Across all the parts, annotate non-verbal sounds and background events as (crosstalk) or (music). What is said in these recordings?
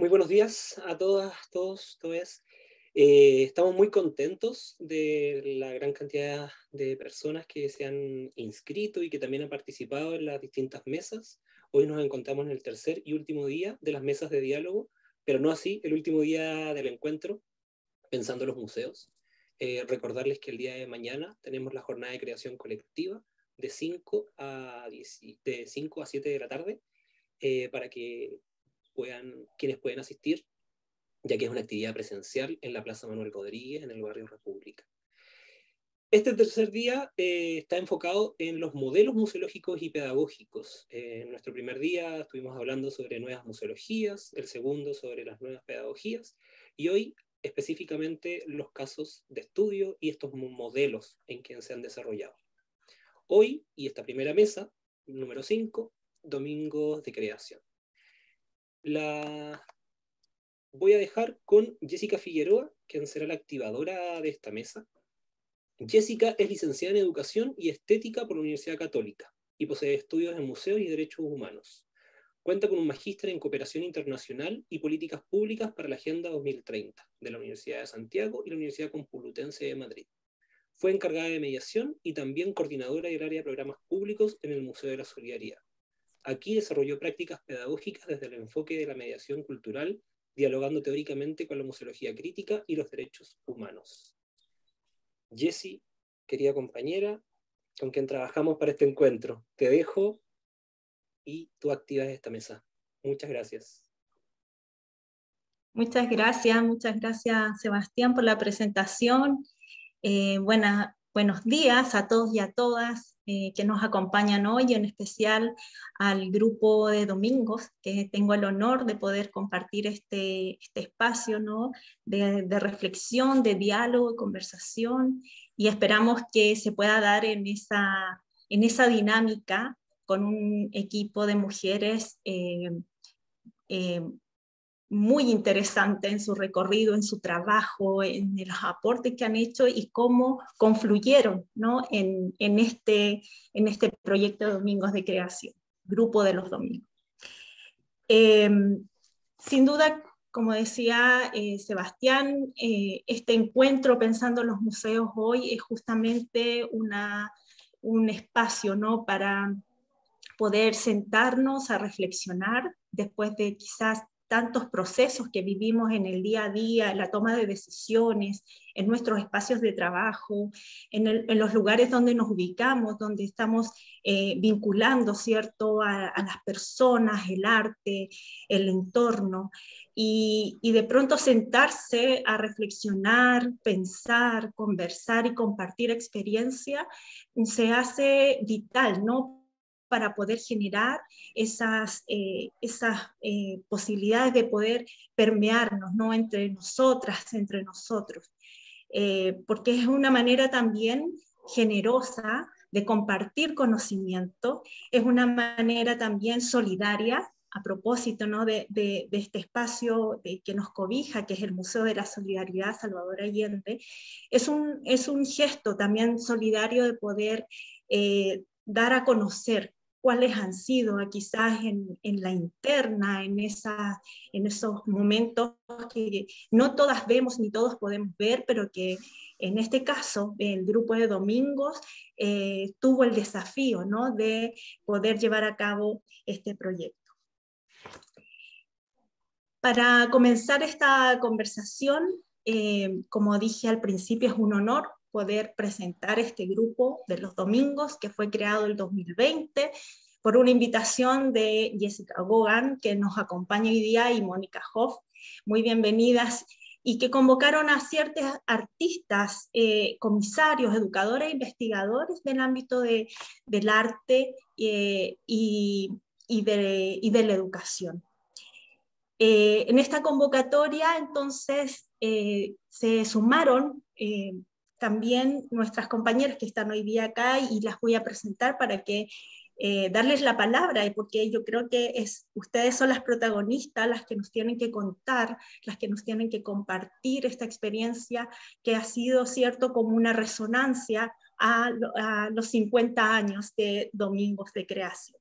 Muy buenos días a todas, todos, todas. Eh, estamos muy contentos de la gran cantidad de personas que se han inscrito y que también han participado en las distintas mesas. Hoy nos encontramos en el tercer y último día de las mesas de diálogo, pero no así el último día del encuentro, pensando en los museos. Eh, recordarles que el día de mañana tenemos la jornada de creación colectiva de 5 a, de 7 de la tarde eh, para que quienes pueden asistir, ya que es una actividad presencial en la Plaza Manuel Rodríguez, en el barrio República. Este tercer día eh, está enfocado en los modelos museológicos y pedagógicos. en eh, nuestro primer día estuvimos hablando sobre nuevas museologías, el segundo sobre las nuevas pedagogías, y hoy específicamente los casos de estudio y estos modelos en que se han desarrollado. Hoy y esta primera mesa, número 5, Domingos de Creación la voy a dejar con Jessica Figueroa, quien será la activadora de esta mesa. Jessica es licenciada en Educación y Estética por la Universidad Católica y posee estudios en Museos y Derechos Humanos. Cuenta con un magíster en Cooperación Internacional y Políticas Públicas para la Agenda 2030 de la Universidad de Santiago y la Universidad Complutense de Madrid. Fue encargada de mediación y también coordinadora del área de programas públicos en el Museo de la Solidaridad. Aquí desarrolló prácticas pedagógicas desde el enfoque de la mediación cultural, dialogando teóricamente con la museología crítica y los derechos humanos. Jessie, querida compañera, con quien trabajamos para este encuentro, te dejo y tú activas esta mesa. Muchas gracias. Muchas gracias, muchas gracias Sebastián por la presentación. Eh, buenos días a todos y a todas. Eh, que nos acompañan hoy, en especial al grupo de domingos, que tengo el honor de poder compartir este, este espacio ¿no? de, reflexión, de diálogo, conversación, y esperamos que se pueda dar en esa, en esa dinámica con un equipo de mujeres. Eh, eh, muy interesante en su recorrido, en su trabajo, en, los aportes que han hecho y cómo confluyeron ¿no? en, este, en este proyecto de Domingos de Creación, Grupo de los Domingos. Em, sin duda, como decía eh, Sebastián, eh, este encuentro pensando en los museos hoy es justamente una, un espacio ¿no? para poder sentarnos a reflexionar después de quizás tantos procesos que vivimos en el día a día, en la toma de decisiones, en nuestros espacios de trabajo, en, los lugares donde nos ubicamos, donde estamos eh, vinculando, ¿cierto?, a, las personas, el arte, el entorno. Y, y de pronto sentarse a reflexionar, pensar, conversar y compartir experiencia se hace vital, ¿no? para poder generar esas, eh, esas eh, posibilidades de poder permearnos ¿no? entre nosotras, entre nosotros, eh, porque es una manera también generosa de compartir conocimiento, es una manera también solidaria a propósito de, este espacio de, que nos cobija, que es el Museo de la Solidaridad Salvador Allende, es un, es un gesto también solidario de poder dar a conocer cuáles han sido ah, quizás en, la interna, en, esa, en esos momentos que no todas vemos ni todos podemos ver, pero que en este caso el grupo de domingos eh, tuvo el desafío de poder llevar a cabo este proyecto. Para comenzar esta conversación, eh, como dije al principio, es un honor poder presentar este grupo de los domingos que fue creado el 2020 por una invitación de Jessica Gogan, que nos acompaña hoy día, y Mónica Hoff. Muy bienvenidas y que convocaron a ciertos artistas, eh, comisarios, educadores, e investigadores del ámbito de, del arte eh, y, y, de, y, de, la educación. Eh, en esta convocatoria, entonces, se sumaron también nuestras compañeras que están hoy día acá y las voy a presentar para que eh, darles la palabra, porque yo creo que es, ustedes son las protagonistas, las que nos tienen que contar, las que nos tienen que compartir esta experiencia que ha sido, cierto, como una resonancia a, a los 50 años de Domingos de Creación.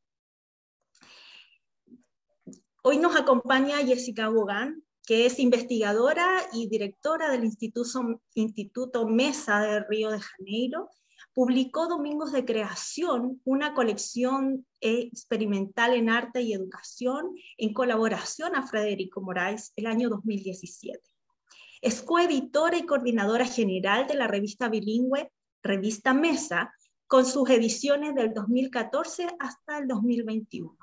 Hoy nos acompaña Jessica Bogán, que es investigadora y directora del Instituto, Instituto Mesa de Río de Janeiro, publicó Domingos de Creación, una colección eh, experimental en arte y educación en colaboración a Frederico Moraes el año 2017. Es coeditora y coordinadora general de la revista bilingüe Revista Mesa, con sus ediciones del 2014 hasta el 2021.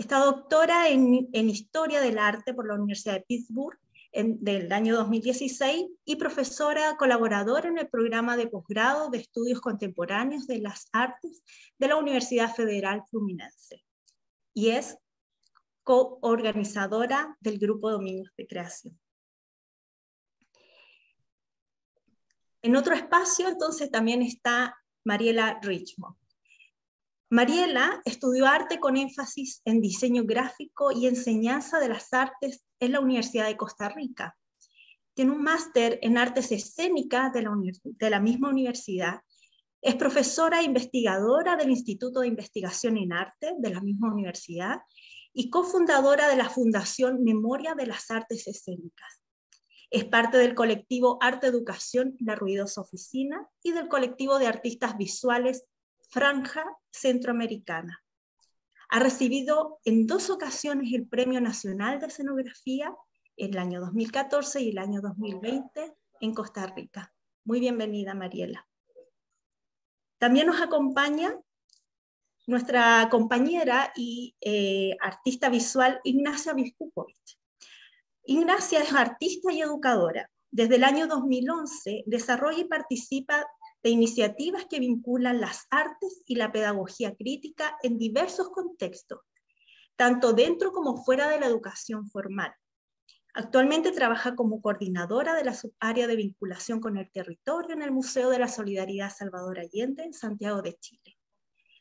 Está doctora en, Historia del Arte por la Universidad de Pittsburgh en, del año 2016 y profesora colaboradora en el programa de posgrado de estudios contemporáneos de las artes de la Universidad Federal Fluminense. Y es coorganizadora del grupo Dominios de Creación. En otro espacio entonces también está Mariela Richmond, Mariela estudió arte con énfasis en diseño gráfico y enseñanza de las artes en la Universidad de Costa Rica. Tiene un máster en artes escénicas de la, misma universidad es profesora e investigadora del Instituto de Investigación en Arte de la misma universidad y cofundadora de la Fundación Memoria de las Artes Escénicas. Es parte del colectivo Arte Educación La Ruidosa Oficina y del colectivo de artistas visuales Franja Centroamericana. Ha recibido en dos ocasiones el Premio Nacional de Escenografía, en el año 2014 y el año 2020 en Costa Rica. Muy bienvenida, Mariela. También nos acompaña nuestra compañera y eh, artista visual Ignacia Biskupovic. Ignacia es artista y educadora. Desde el año 2011 desarrolla y participa de iniciativas que vinculan las artes y la pedagogía crítica en diversos contextos, tanto dentro como fuera de la educación formal. Actualmente trabaja como coordinadora de la subárea de vinculación con el territorio en el Museo de la Solidaridad Salvador Allende en Santiago de Chile,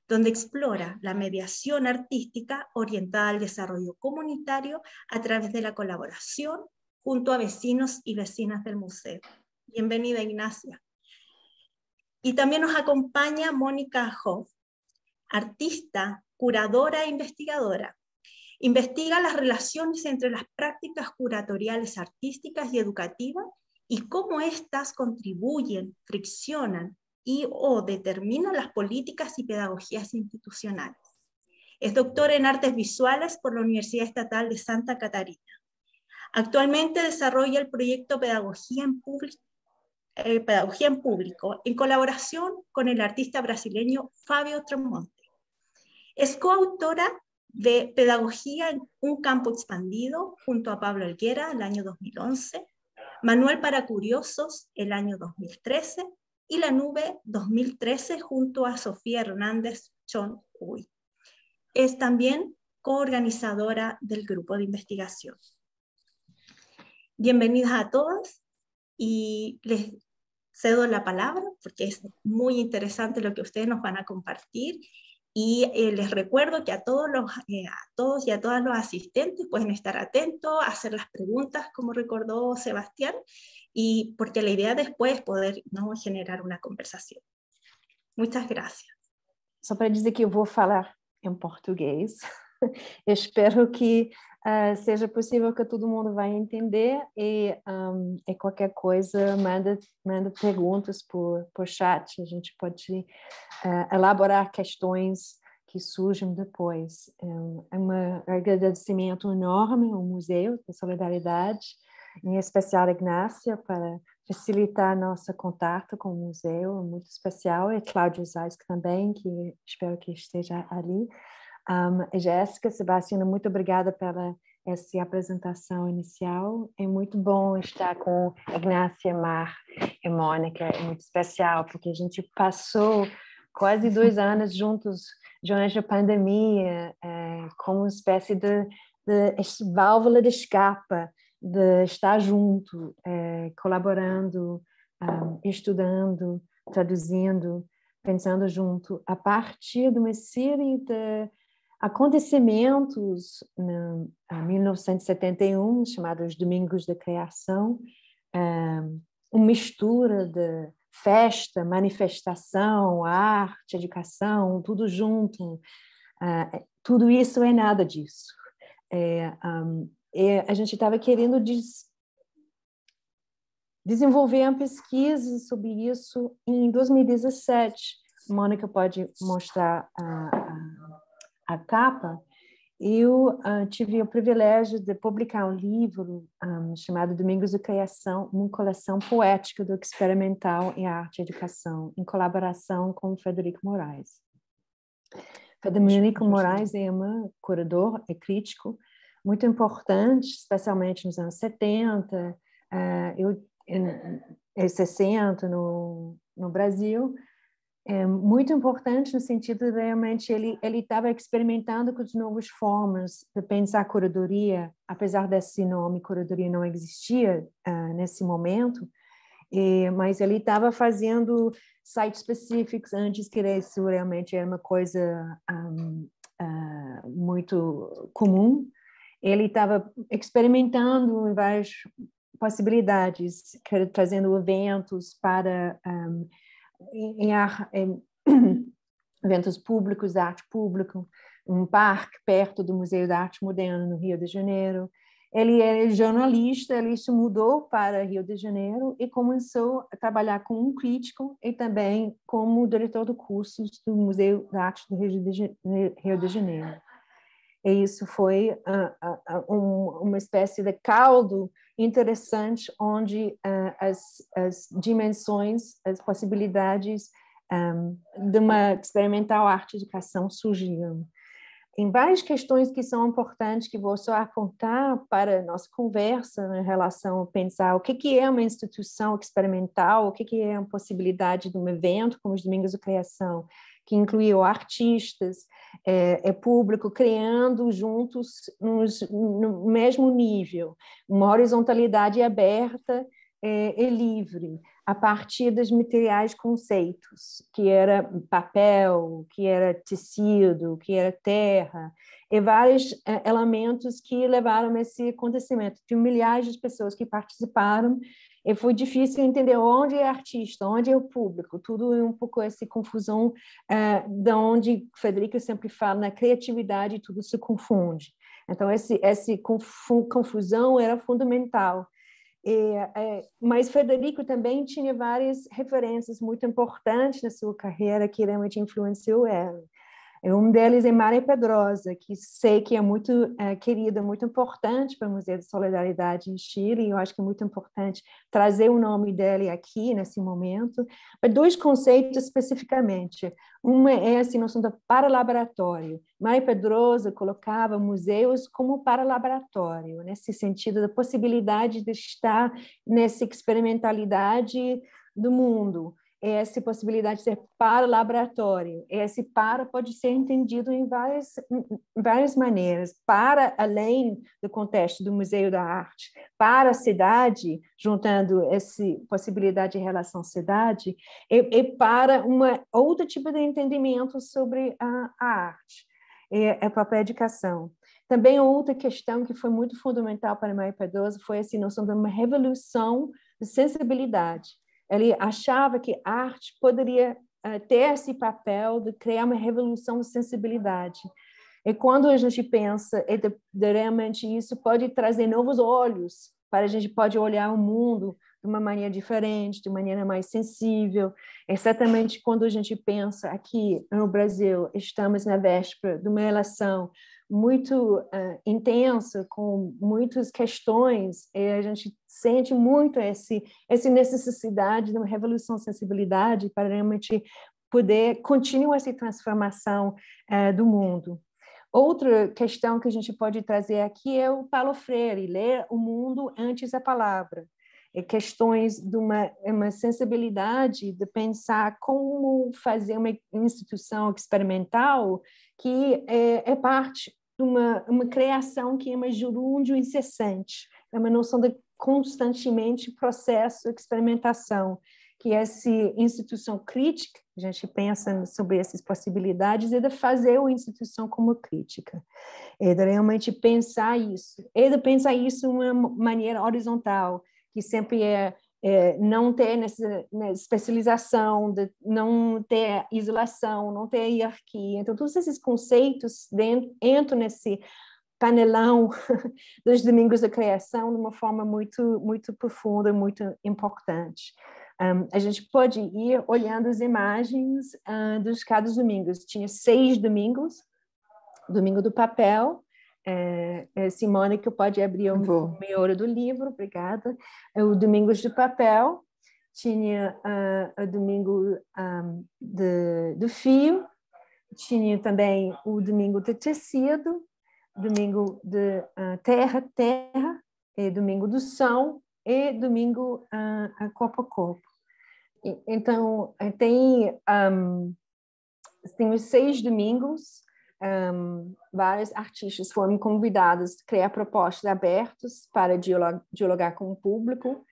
donde explora la mediación artística orientada al desarrollo comunitario a través de la colaboración junto a vecinos y vecinas del museo. Bienvenida, Ignacia. Y también nos acompaña Mónica Hoff, artista, curadora e investigadora. Investiga las relaciones entre las prácticas curatoriales artísticas y educativas y cómo éstas contribuyen, friccionan y o determinan las políticas y pedagogías institucionales. Es doctora en artes visuales por la Universidad Estatal de Santa Catarina. Actualmente desarrolla el proyecto Pedagogía en, Público, eh, pedagogía en Público, en colaboración con el artista brasileño Fabio Tremonte. Es coautora de Pedagogía en un campo expandido junto a Pablo Elguera el año 2011, Manuel para Curiosos el año 2013 y La Nube 2013 junto a Sofía Hernández Chon Uy. Es también coorganizadora del grupo de investigación. Bienvenidas a todas y les cedo la palabra porque es muy interesante lo que ustedes nos van a compartir. Y eh, les recuerdo que a todos, los, eh, a todos y a todas los asistentes pueden estar atentos, hacer las preguntas, como recordó Sebastián, y porque la idea después es poder ¿no? generar una conversación. Muchas gracias. Só para dizer que eu vou falar en em portugués. (laughs) espero que uh, seja possível que todo mundo vai entender e, um, e qualquer coisa manda manda perguntas por por chat a gente pode uh, elaborar questões que surgem depois é, é um agradecimento enorme ao museu da solidariedade em especial a Ignácia para facilitar nosso contato com o museu, muito especial, e Cláudio Zais também, que espero que esteja ali. Um, Jéssica, Sebastiana, muito obrigada pela essa apresentação inicial. É muito bom estar com Ignácia, Mar e Mônica, é muito especial, porque a gente passou quase dois anos juntos durante a pandemia, é, como uma espécie de, de válvula de escapa, de estar junto, é, colaborando, estudando, traduzindo, pensando junto, a partir de uma série de acontecimentos em 1971 chamados Domingos da Criação, ehm, uma mistura de festa, manifestação, arte, educação, tudo junto. Ah, é, tudo isso é nada disso. É, um, ehm, é, a gente estava querendo des, desenvolver uma pesquisa sobre isso em 2017. Mônica pode mostrar a, ah, a ah, a capa, eu uh, tive o privilégio de publicar um livro um, ah, chamado Domingos de Criação, uma coleção poética do experimental em arte e educação, em colaboração com Frederico Moraes. Frederico Moraes é um curador e crítico muito importante, especialmente nos anos 70, uh, eh, eu, eh, em, 60 no, no Brasil, é muito importante no sentido de realmente ele ele estava experimentando com as novas formas de pensar a curadoria, apesar desse nome curadoria não existia uh, nesse momento, e, mas ele estava fazendo sites específicos antes que isso realmente era uma coisa um, uh, ah, muito comum. Ele estava experimentando em várias possibilidades, trazendo eventos para um, em, em (clears throat) eventos públicos, arte pública, um parque perto do Museu da Arte Moderna, no Rio de Janeiro. Ele é jornalista, ele se mudou para Rio de Janeiro e começou a trabalhar como um crítico e também como diretor do curso do Museu da Arte do Rio de Janeiro. E isso foi uh, uh, um, uma espécie de caldo interessante onde uh, as, as, dimensões, as possibilidades um, ah, de uma experimental arte educação surgiam. Tem várias questões que são importantes que vou só apontar para a nossa conversa em relação a pensar o que, que é uma instituição experimental, o que, que é uma possibilidade de um evento como os Domingos de Criação, que incluiu artistas, é, é público, criando juntos nos, no mesmo nível, uma horizontalidade aberta é, e livre, a partir dos materiais conceitos, que era papel, que era tecido, que era terra, e vários é, elementos que levaram a esse acontecimento. de milhares de pessoas que participaram e foi difícil entender onde é artista, onde é o público, tudo é um pouco essa confusão uh, da onde Federico sempre fala, na criatividade tudo se confunde. Então, esse, esse confusão era fundamental. E, é, mas Federico também tinha várias referências muito importantes na sua carreira que realmente influenciou ela. É um deles é Maria Pedrosa, que sei que é muito é, querida, muito importante para o Museu de Solidariedade em Chile, e eu acho que é muito importante trazer o nome dela aqui, nesse momento. Mas dois conceitos especificamente. Uma é, é a assim, noção do para-laboratório. Maria Pedrosa colocava museus como para-laboratório, nesse sentido da possibilidade de estar nessa experimentalidade do mundo, essa possibilidade de ser para o laboratório. Esse para pode ser entendido em várias, em várias maneiras. Para além do contexto do Museu da Arte, para a cidade, juntando essa possibilidade de relação cidade, e, e para uma outro tipo de entendimento sobre a, a arte, é, a própria educação. Também outra questão que foi muito fundamental para Maria Pedrosa foi essa assim, noção de uma revolução de sensibilidade ele achava que arte poderia uh, ter esse papel de criar uma revolução de sensibilidade. E quando a gente pensa, realmente isso pode trazer novos olhos para a gente pode olhar o mundo de uma maneira diferente, de maneira mais sensível. Exatamente quando a gente pensa aqui no Brasil, estamos na véspera de uma relação muito uh, intensa, com muitas questões, e a gente sente muito esse, essa necessidade de uma revolução de sensibilidade para realmente poder continuar essa transformação uh, do mundo. Outra questão que a gente pode trazer aqui é o Paulo Freire, ler o mundo antes da palavra. É questões de uma, é uma sensibilidade de pensar como fazer uma instituição experimental que é, é parte de uma, uma criação que é uma gerúndio incessante, é uma noção de constantemente processo, experimentação, que essa instituição crítica, a gente pensa sobre essas possibilidades, é de fazer a instituição como crítica, é de realmente pensar isso, é de pensar isso de uma maneira horizontal, que sempre é, é não ter nessa, né, especialização, de, não ter isolação, não ter hierarquia. Então, todos esses conceitos dentro, entram nesse panelão (laughs) dos domingos da criação de uma forma muito, muito profunda, muito importante. Um, a gente pode ir olhando as imagens uh, dos cada domingos. Tinha seis domingos: domingo do papel, é, é Simone, que pode abrir um Vou. meio do livro, obrigada. É o Domingos de Papel, tinha uh, o Domingo um, ah, de, do Fio, tinha também o Domingo de Tecido, Domingo de uh, Terra, Terra, e Domingo do São e Domingo uh, a Copo Copa. então, tem, um, tem os seis domingos um, vários artistas foram convidados a criar propostas abertas para dialogar, com o público.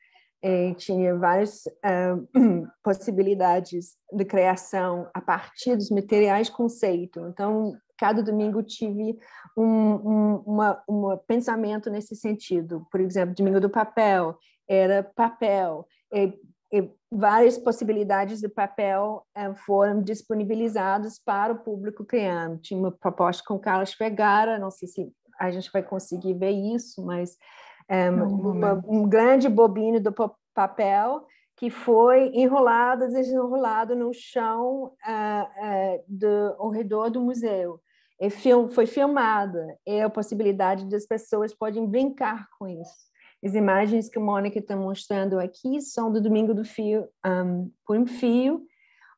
E é, tinha várias (clears throat) possibilidades de criação a partir dos materiais conceito. Então, cada domingo tive um, um uma, uma pensamento nesse sentido. Por exemplo, domingo do papel era papel. E, é, várias possibilidades de papel eh, foram disponibilizadas para o público criando. Tinha uma proposta com Carlos Pegara, não sei se a gente vai conseguir ver isso, mas eh, um, uma, um grande bobino do papel que foi enrolado, desenrolado no chão uh, uh, do, ao redor do museu. E film, foi filmada, e a possibilidade das pessoas podem brincar com isso. As imagens que a Mônica está mostrando aqui são do Domingo do Fio, um, por um fio,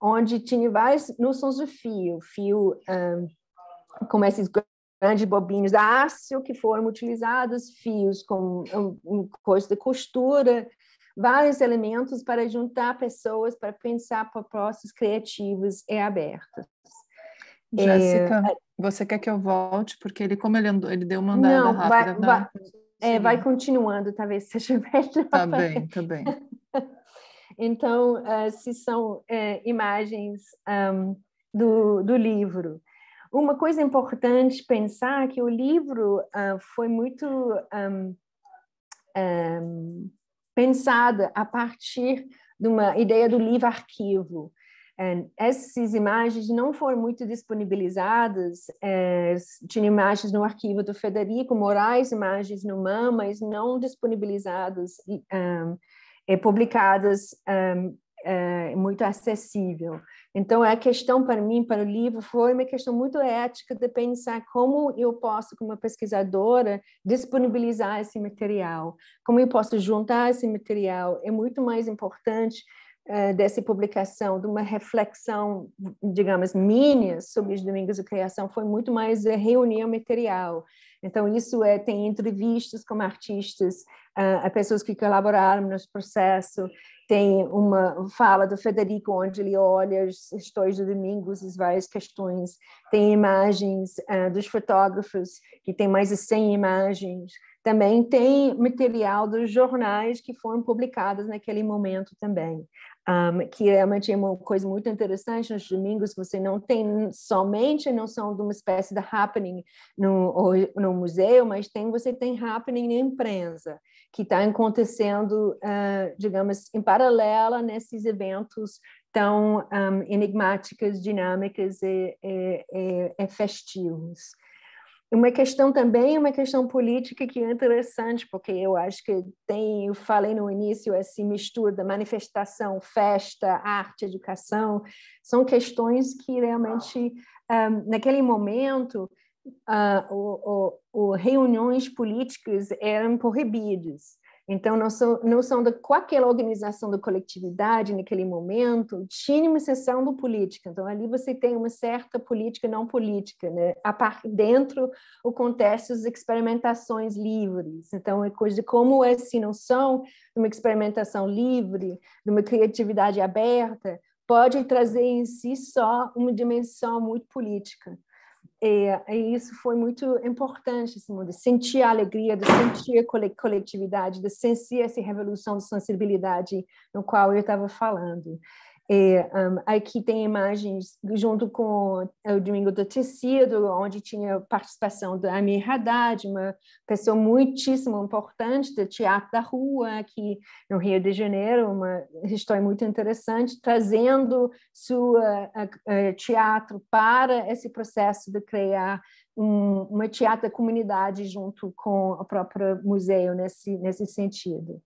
onde tinha várias noções do fio, fio um, como esses grandes bobinhos de aço que foram utilizados, fios com um, coisa de costura, vários elementos para juntar pessoas para pensar propostas criativas e abertas. Jéssica, é, você quer que eu volte? Porque ele, como ele, andou, ele deu uma andada não, rápida. Vai, vai, é, vai continuando, talvez (laughs) seja melhor. Tá bem, tá bem. (laughs) então, uh, se são uh, imagens um, do, do livro. Uma coisa importante pensar que o livro uh, foi muito um, um, pensado a partir de uma ideia do livro-arquivo essas imagens não foram muito disponibilizadas. É, tinha imagens no arquivo do Federico Moraes, imagens no MAM, mas não disponibilizadas e, e publicadas é, muito acessível. Então, a é questão para mim, para o livro, foi uma questão muito ética de pensar como eu posso, como pesquisadora, disponibilizar esse material, como eu posso juntar esse material. É muito mais importante eh, dessa publicação, de uma reflexão, digamos, minha sobre os Domingos de Criação, foi muito mais eh, reunir material. Então, isso é, tem entrevistas com artistas, eh, a pessoas que colaboraram no processo, tem uma fala do Federico, onde ele olha as histórias dos Domingos, as várias questões, tem imagens dos fotógrafos, que tem mais de 100 imagens, também tem material dos jornais que foram publicados naquele momento também um, que realmente é uma coisa muito interessante nos domingos você não tem somente a noção de uma espécie de happening no, no museu mas tem você tem happening na imprensa que está acontecendo uh, digamos em paralela nesses eventos tão um, enigmáticas dinâmicas e, e, e, e festivos uma questão também, uma questão política que é interessante, porque eu acho que tem, eu falei no início, essa mistura da manifestação, festa, arte, educação, são questões que realmente, um, naquele momento, uh, o, o, o, reuniões políticas eram proibidas. Então, não são, não são da, qualquer organização da coletividade naquele momento, tinha uma sessão do política. Então, ali você tem uma certa política não política, né? A par, dentro o contexto das experimentações livres. Então, é coisa de como é se não são de uma experimentação livre, de uma criatividade aberta, pode trazer em si só uma dimensão muito política. E, é, e, isso foi muito importante, assim, de sentir a alegria, de sentir a coletividade, de sentir essa revolução de sensibilidade no qual eu estava falando. E, é, um, aqui tem imagens junto com o Domingo do Tecido, onde tinha participação da Amir Haddad, uma pessoa muitíssimo importante do teatro da rua aqui no Rio de Janeiro, uma história muito interessante, trazendo seu teatro para esse processo de criar um, uma teatro da comunidade junto com o próprio museu nesse, nesse sentido.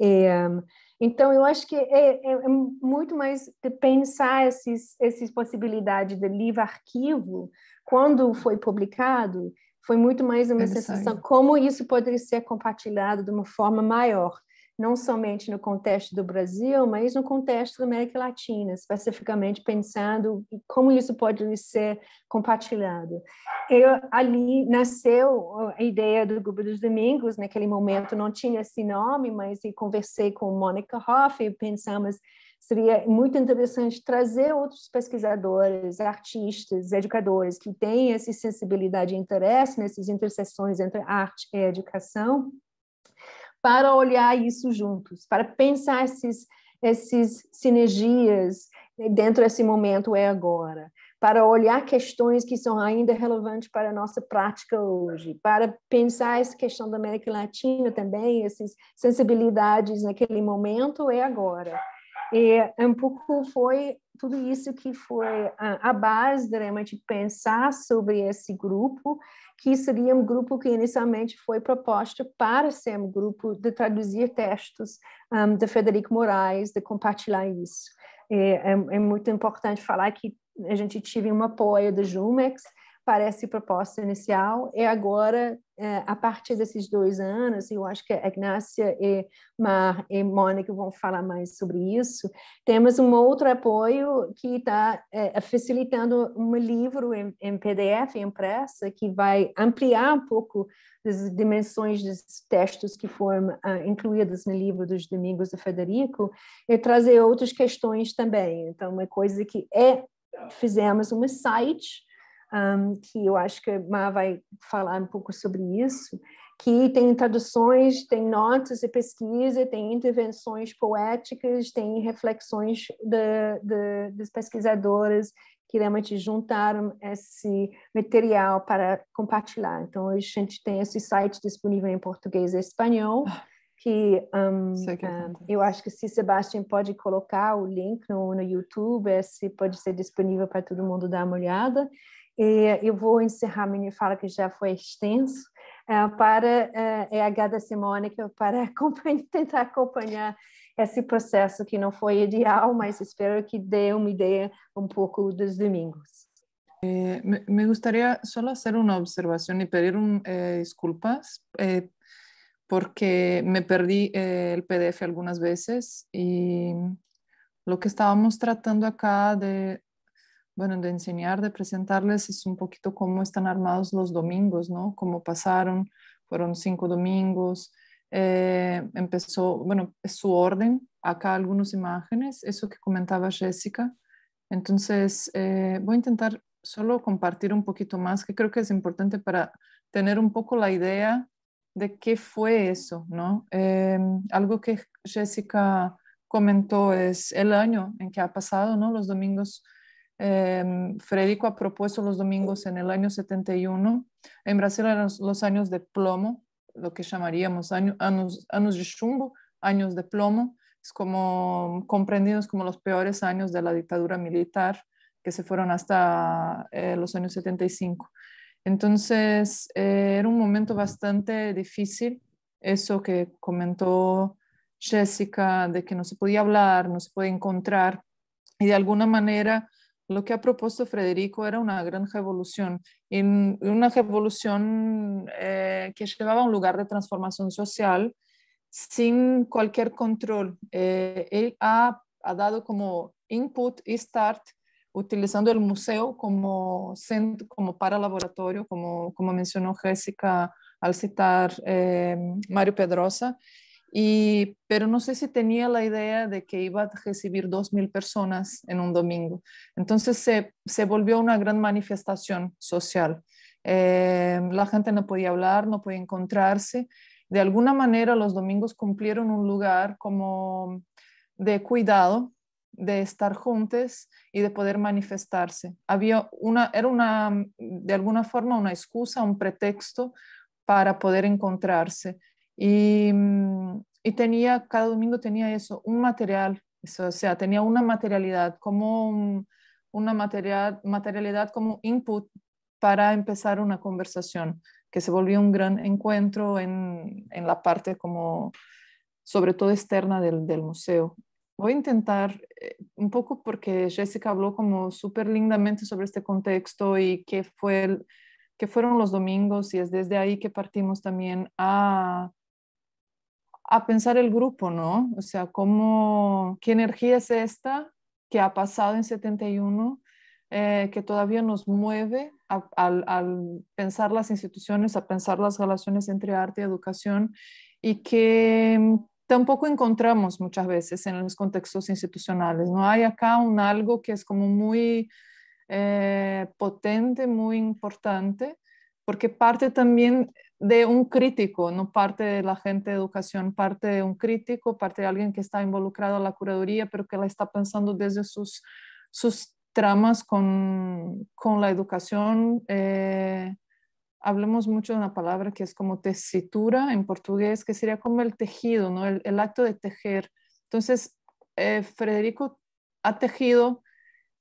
E, é, um, então, eu acho que é, é, é muito mais de pensar esses, essas possibilidades de livro-arquivo, quando foi publicado, foi muito mais uma é sensação como isso poderia ser compartilhado de uma forma maior não somente no contexto do Brasil, mas no contexto da América Latina, especificamente pensando como isso pode ser compartilhado. Eu, ali nasceu a ideia do Grupo dos Domingos, naquele momento não tinha esse nome, mas conversei com Mônica Hoff e pensamos seria muito interessante trazer outros pesquisadores, artistas, educadores que têm essa sensibilidade e interesse nessas interseções entre arte e educação para olhar isso juntos, para pensar esses, esses sinergias dentro desse momento é agora, para olhar questões que são ainda relevantes para a nossa prática hoje, para pensar essa questão da América Latina também, essas sensibilidades naquele momento é agora. E um pouco foi tudo isso que foi a, a base realmente pensar sobre esse grupo, que seria um grupo que inicialmente foi proposto para ser um grupo de traduzir textos um, de Federico Moraes, de compartilhar isso. É, é, é, muito importante falar que a gente tive um apoio do Jumex, parece proposta inicial, é agora, é, a partir desses dois anos, eu acho que a Ignácia e Mar e Mônica vão falar mais sobre isso, temos um outro apoio que está é, facilitando um livro em, em PDF impressa que vai ampliar um pouco as dimensões dos textos que foram uh, incluídos no livro dos Domingos do Federico e trazer outras questões também. Então, uma coisa que é fizemos um site um, que eu acho que Ma vai falar um pouco sobre isso, que tem traduções, tem notas e pesquisa, tem intervenções poéticas, tem reflexões de, de, que realmente juntaram esse material para compartilhar. Então, a gente tem esse site disponível em português e espanhol, ah, que, um, um, eu acho que se Sebastian pode colocar o link no, no YouTube, esse pode ser disponível para todo mundo dar uma olhada. É, eu vou encerrar minha fala, que já foi extenso, é, para é, a Gada Simônica, para (laughs) acompanhar, tentar acompanhar esse processo que não foi ideal, mas espero que dê uma ideia um pouco dos domingos. Eh, me, me gustaría solo hacer una observación y pedir un, eh, disculpas eh, porque me perdí eh, el PDF algunas veces y lo que estábamos tratando acá de bueno, de enseñar, de presentarles, es un poquito cómo están armados los domingos, ¿no? Cómo pasaron, fueron cinco domingos, eh, empezó, bueno, su orden, acá algunas imágenes, eso que comentaba Jessica. Entonces, eh, voy a intentar solo compartir un poquito más, que creo que es importante para tener un poco la idea de qué fue eso, ¿no? Eh, algo que Jessica comentó es el año en que ha pasado, ¿no? Los domingos eh, em, ha propuesto los domingos en el año 71. En Brasil eran los años de plomo, lo que llamaríamos años, años de chumbo, años de plomo, es como comprendidos como los peores años de la dictadura militar que se fueron hasta eh, los años 75. Entonces, eh, era un momento bastante difícil, eso que comentó Jessica, de que no se podía hablar, no se podía encontrar, y de alguna manera lo que ha propuesto Frederico era una gran revolución, una revolución eh, que llevaba a un lugar de transformación social sin cualquier control. Eh, él ha, dado como input y start utilizando el museo como, centro, como para laboratorio, como, como mencionó Jessica al citar eh, Mario Pedrosa, pero no sé si tenía la idea de que iba a recibir 2.000 personas en un domingo. Entonces se, volvió una gran manifestación social. Eh, la gente no podía hablar, no podía encontrarse. De alguna manera los domingos cumplieron un lugar como de cuidado, de estar juntos y de poder manifestarse. Había una, era una, de alguna forma una excusa, un pretexto para poder encontrarse Mm, y, tenía, cada domingo tenía eso, un material, eso, o sea, tenía una materialidad, como una material, materialidad como input para empezar una conversación, que se volvió un gran encuentro en, en la parte como, sobre todo externa del, del museo. Voy a intentar eh, un poco porque Jessica habló como súper lindamente sobre este contexto y qué, fue el, qué fueron los domingos y es desde ahí que partimos también a a pensar el grupo, ¿no? O sea, ¿qué energía es esta que ha pasado en 71? Eh, que todavía nos mueve al pensar las instituciones, a pensar las relaciones entre arte y educación y que mm, tampoco encontramos muchas veces en los contextos institucionales. No hay acá un algo que es como muy eh, potente, muy importante porque parte también de un crítico, no parte de la gente de educación, parte de un crítico, parte de alguien que está involucrado en la curaduría, pero que la está pensando desde sus, sus tramas con, con la educación. Eh, hablemos mucho de una palabra que es como tesitura en portugués, que sería como el tejido, ¿no? el, acto de tejer. Entonces, eh, Federico ha tejido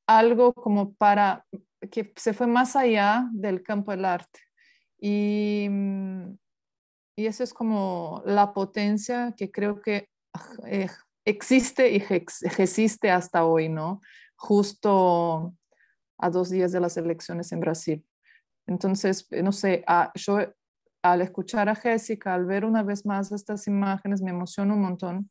algo como para que se fue más allá del campo del arte y, mm, y eso es como la potencia que creo que eh, existe y existe hasta hoy, ¿no? Justo a dos días de las elecciones en Brasil. Entonces, eh, no sé, ah, yo eh, al escuchar a Jessica, al ver una vez más estas imágenes, me emociona un montón,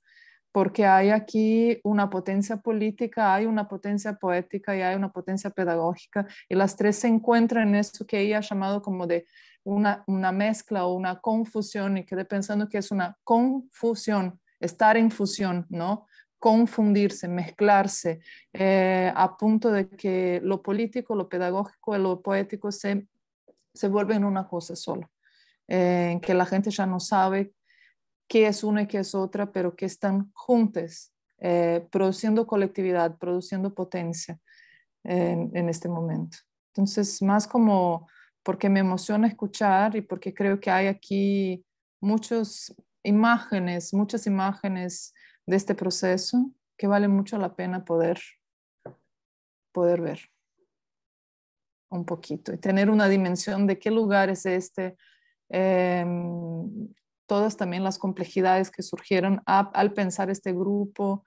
porque hay aquí una potencia política, hay una potencia poética y hay una potencia pedagógica, y las tres se encuentran en eso que ella ha llamado como de una, mezcla o una confusión y quedé pensando que es una confusión, estar en fusión, ¿no? confundirse, mezclarse, eh, a punto de que lo político, lo pedagógico lo poético se, se vuelven una cosa sola, eh, en que la gente ya no sabe qué es una y qué es otra, pero que están juntas, eh, produciendo colectividad, produciendo potencia en, este momento. Entonces, más como porque me emociona escuchar y porque creo que hay aquí muchas imágenes, muchas imágenes de este proceso que vale mucho la pena poder, poder ver un poquito y tener una dimensión de qué lugar es este, em, todas también las complejidades que surgieron al pensar este grupo.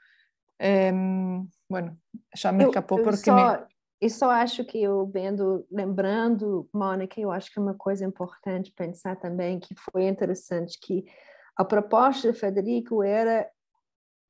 Em, bueno, ya me escapó porque E só acho que eu vendo, lembrando, Mônica, eu acho que uma coisa importante pensar também que foi interessante que a proposta do Federico era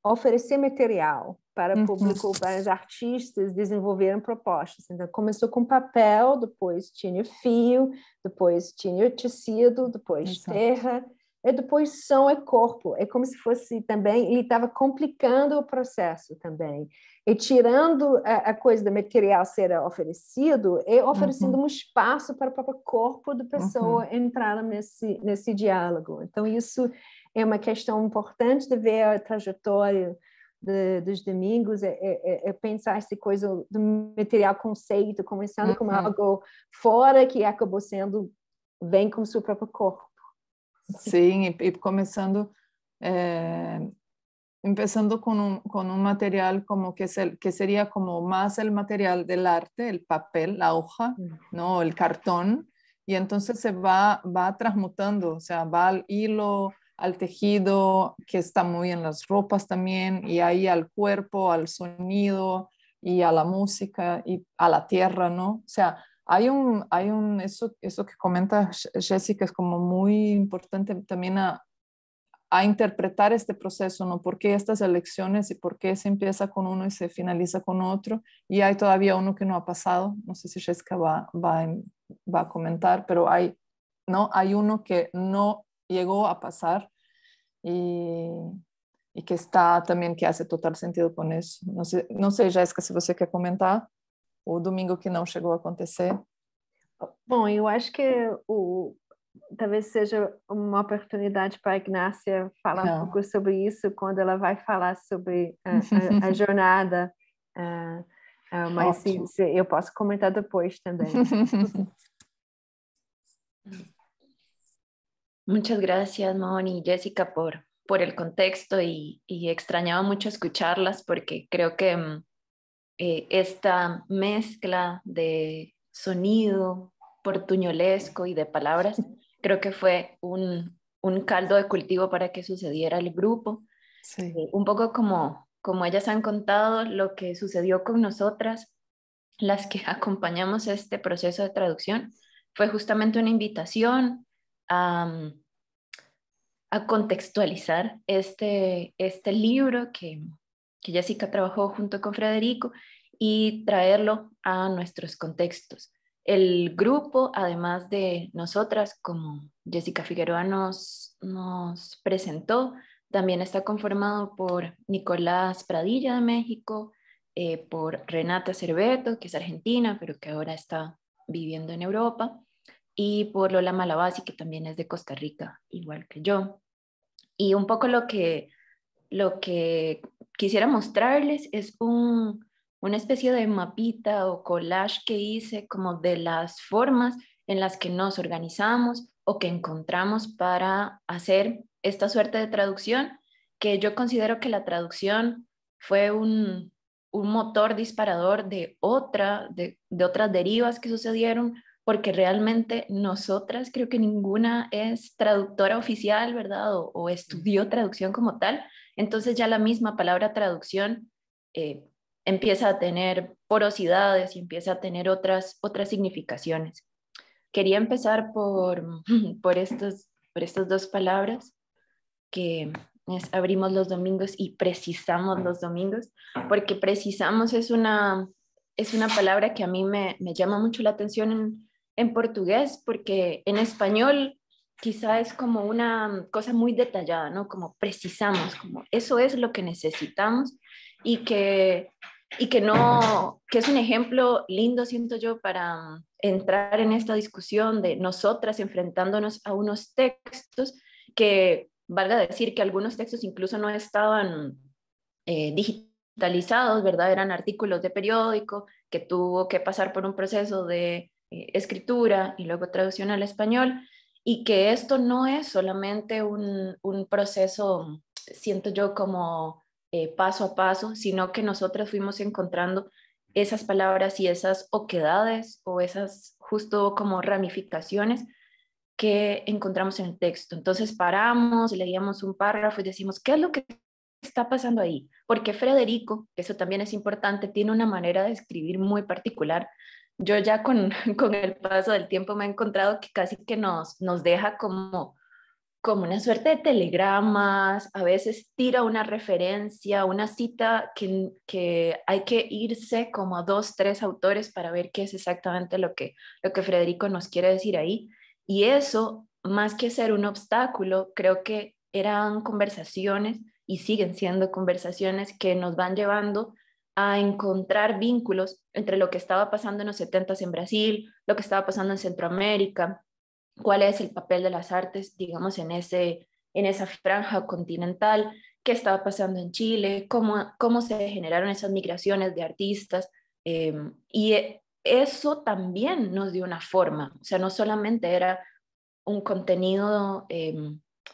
oferecer material para o uhum. público, para os artistas desenvolverem propostas. Então, começou com papel, depois tinha fio, depois tinha tecido, depois Exato. terra, e depois som e corpo. É como se fosse também, ele estava complicando o processo também e tirando a, a coisa do material ser oferecido e é oferecendo uhum. um espaço para o próprio corpo da pessoa uhum. entrar nesse nesse diálogo. Então isso é uma questão importante de ver a trajetória de, dos domingos é, é, é, é pensar essa coisa do material conceito começando uhum. como algo fora que acabou sendo bem com o seu próprio corpo sim e, e começando é, empezando con un, material como que, es el, que sería como más el material del arte, el papel, la hoja, mm. ¿no? El cartón, y entonces se va, va transmutando, o sea, va al hilo, al tejido, que está muy en las ropas también, y ahí al cuerpo, al sonido, y a la música, y a la tierra, ¿no? O sea, hay un, hay un eso, eso que comenta Jessica es como muy importante también a, a interpretar este proceso, ¿no? ¿Por qué estas elecciones y por qué se empieza con uno y se finaliza con otro? Y hay todavía uno que no ha pasado, no sé si Jessica va, va, va a comentar, pero hay, ¿no? hay uno que no llegó a pasar y, que está también, que hace total sentido con eso. No sé, no sé Jessica, si você quer comentar o domingo que no llegó a acontecer. Bueno, yo acho que uh, talvez seja uma oportunidade para a Ignácia falar Não. um pouco sobre isso quando ela vai falar sobre a, a, a (laughs) jornada. Uh, mas se, se, eu posso comentar depois também. (laughs) Muchas gracias, Moni y Jessica, por, por el contexto y, y extrañaba mucho escucharlas porque creo que mm, eh, esta mezcla de sonido, portuñolesco y de palabras, (laughs) creo que fue un, caldo de cultivo para que sucediera el grupo. Eh, un poco como, como ellas han contado lo que sucedió con nosotras, las que (laughs) acompañamos este proceso de traducción, fue justamente una invitación mm, a, contextualizar este, este libro que, que Jessica trabajó junto con Federico y traerlo a nuestros contextos el grupo, además de nosotras, como Jessica Figueroa nos, presentó, también está conformado por Nicolás Pradilla de México, eh, por Renata Cerveto, que es argentina, pero que ahora está viviendo en Europa, y por Lola Malabasi, que también es de Costa Rica, igual que yo. Y un poco lo que quisiera mostrarles es un, una especie de mapita o collage que hice como de las formas en las que nos organizamos o que encontramos para hacer esta suerte de traducción, que yo considero que la traducción fue un, motor disparador de, otra, de, otras derivas que sucedieron, porque realmente nosotras creo que ninguna es traductora oficial, ¿verdad? O, estudió traducción como tal. Entonces ya la misma palabra traducción eh, empieza a tener porosidades y empieza a tener otras, otras significaciones. Quería empezar por, (laughs) por, estos, por estas dos palabras que es abrimos los domingos y precisamos los domingos, porque precisamos es una, es una palabra que a mí me, me llama mucho la atención en, en portugués, porque en español quizá es como una cosa muy detallada, ¿no? Como precisamos, como eso es lo que necesitamos y que y que no, que es un ejemplo lindo, siento yo, para entrar en esta discusión de nosotras enfrentándonos a unos textos que, valga decir, que algunos textos incluso no estaban eh, digitalizados, ¿verdad? Eran artículos de periódico que tuvo que pasar por un proceso de eh, escritura y luego traducción al español, y que esto no es solamente un, un proceso, siento yo, como eh, paso a paso, sino que nosotras fuimos encontrando esas palabras y esas oquedades o esas justo como ramificaciones que encontramos en el texto. Entonces paramos, leíamos un párrafo y decimos, ¿qué es lo que está pasando ahí? Porque Federico, eso también es importante, tiene una manera de escribir muy particular. Yo ya con, (laughs) con el paso del tiempo me he encontrado que casi que nos, nos deja como como una suerte de telegramas, a veces tira una referencia, una cita que, que, hay que irse como a dos, tres autores para ver qué es exactamente lo que, lo que Federico nos quiere decir ahí. Y eso, más que ser un obstáculo, creo que eran conversaciones y siguen siendo conversaciones que nos van llevando a encontrar vínculos entre lo que estaba pasando en los 70 en Brasil, lo que estaba pasando en Centroamérica, cuál es el papel de las artes, digamos, en, ese, en esa franja continental, qué estaba pasando en Chile, cómo, cómo se generaron esas migraciones de artistas. Eh, y e, eso también nos dio una forma, o sea, no solamente era un contenido, eh,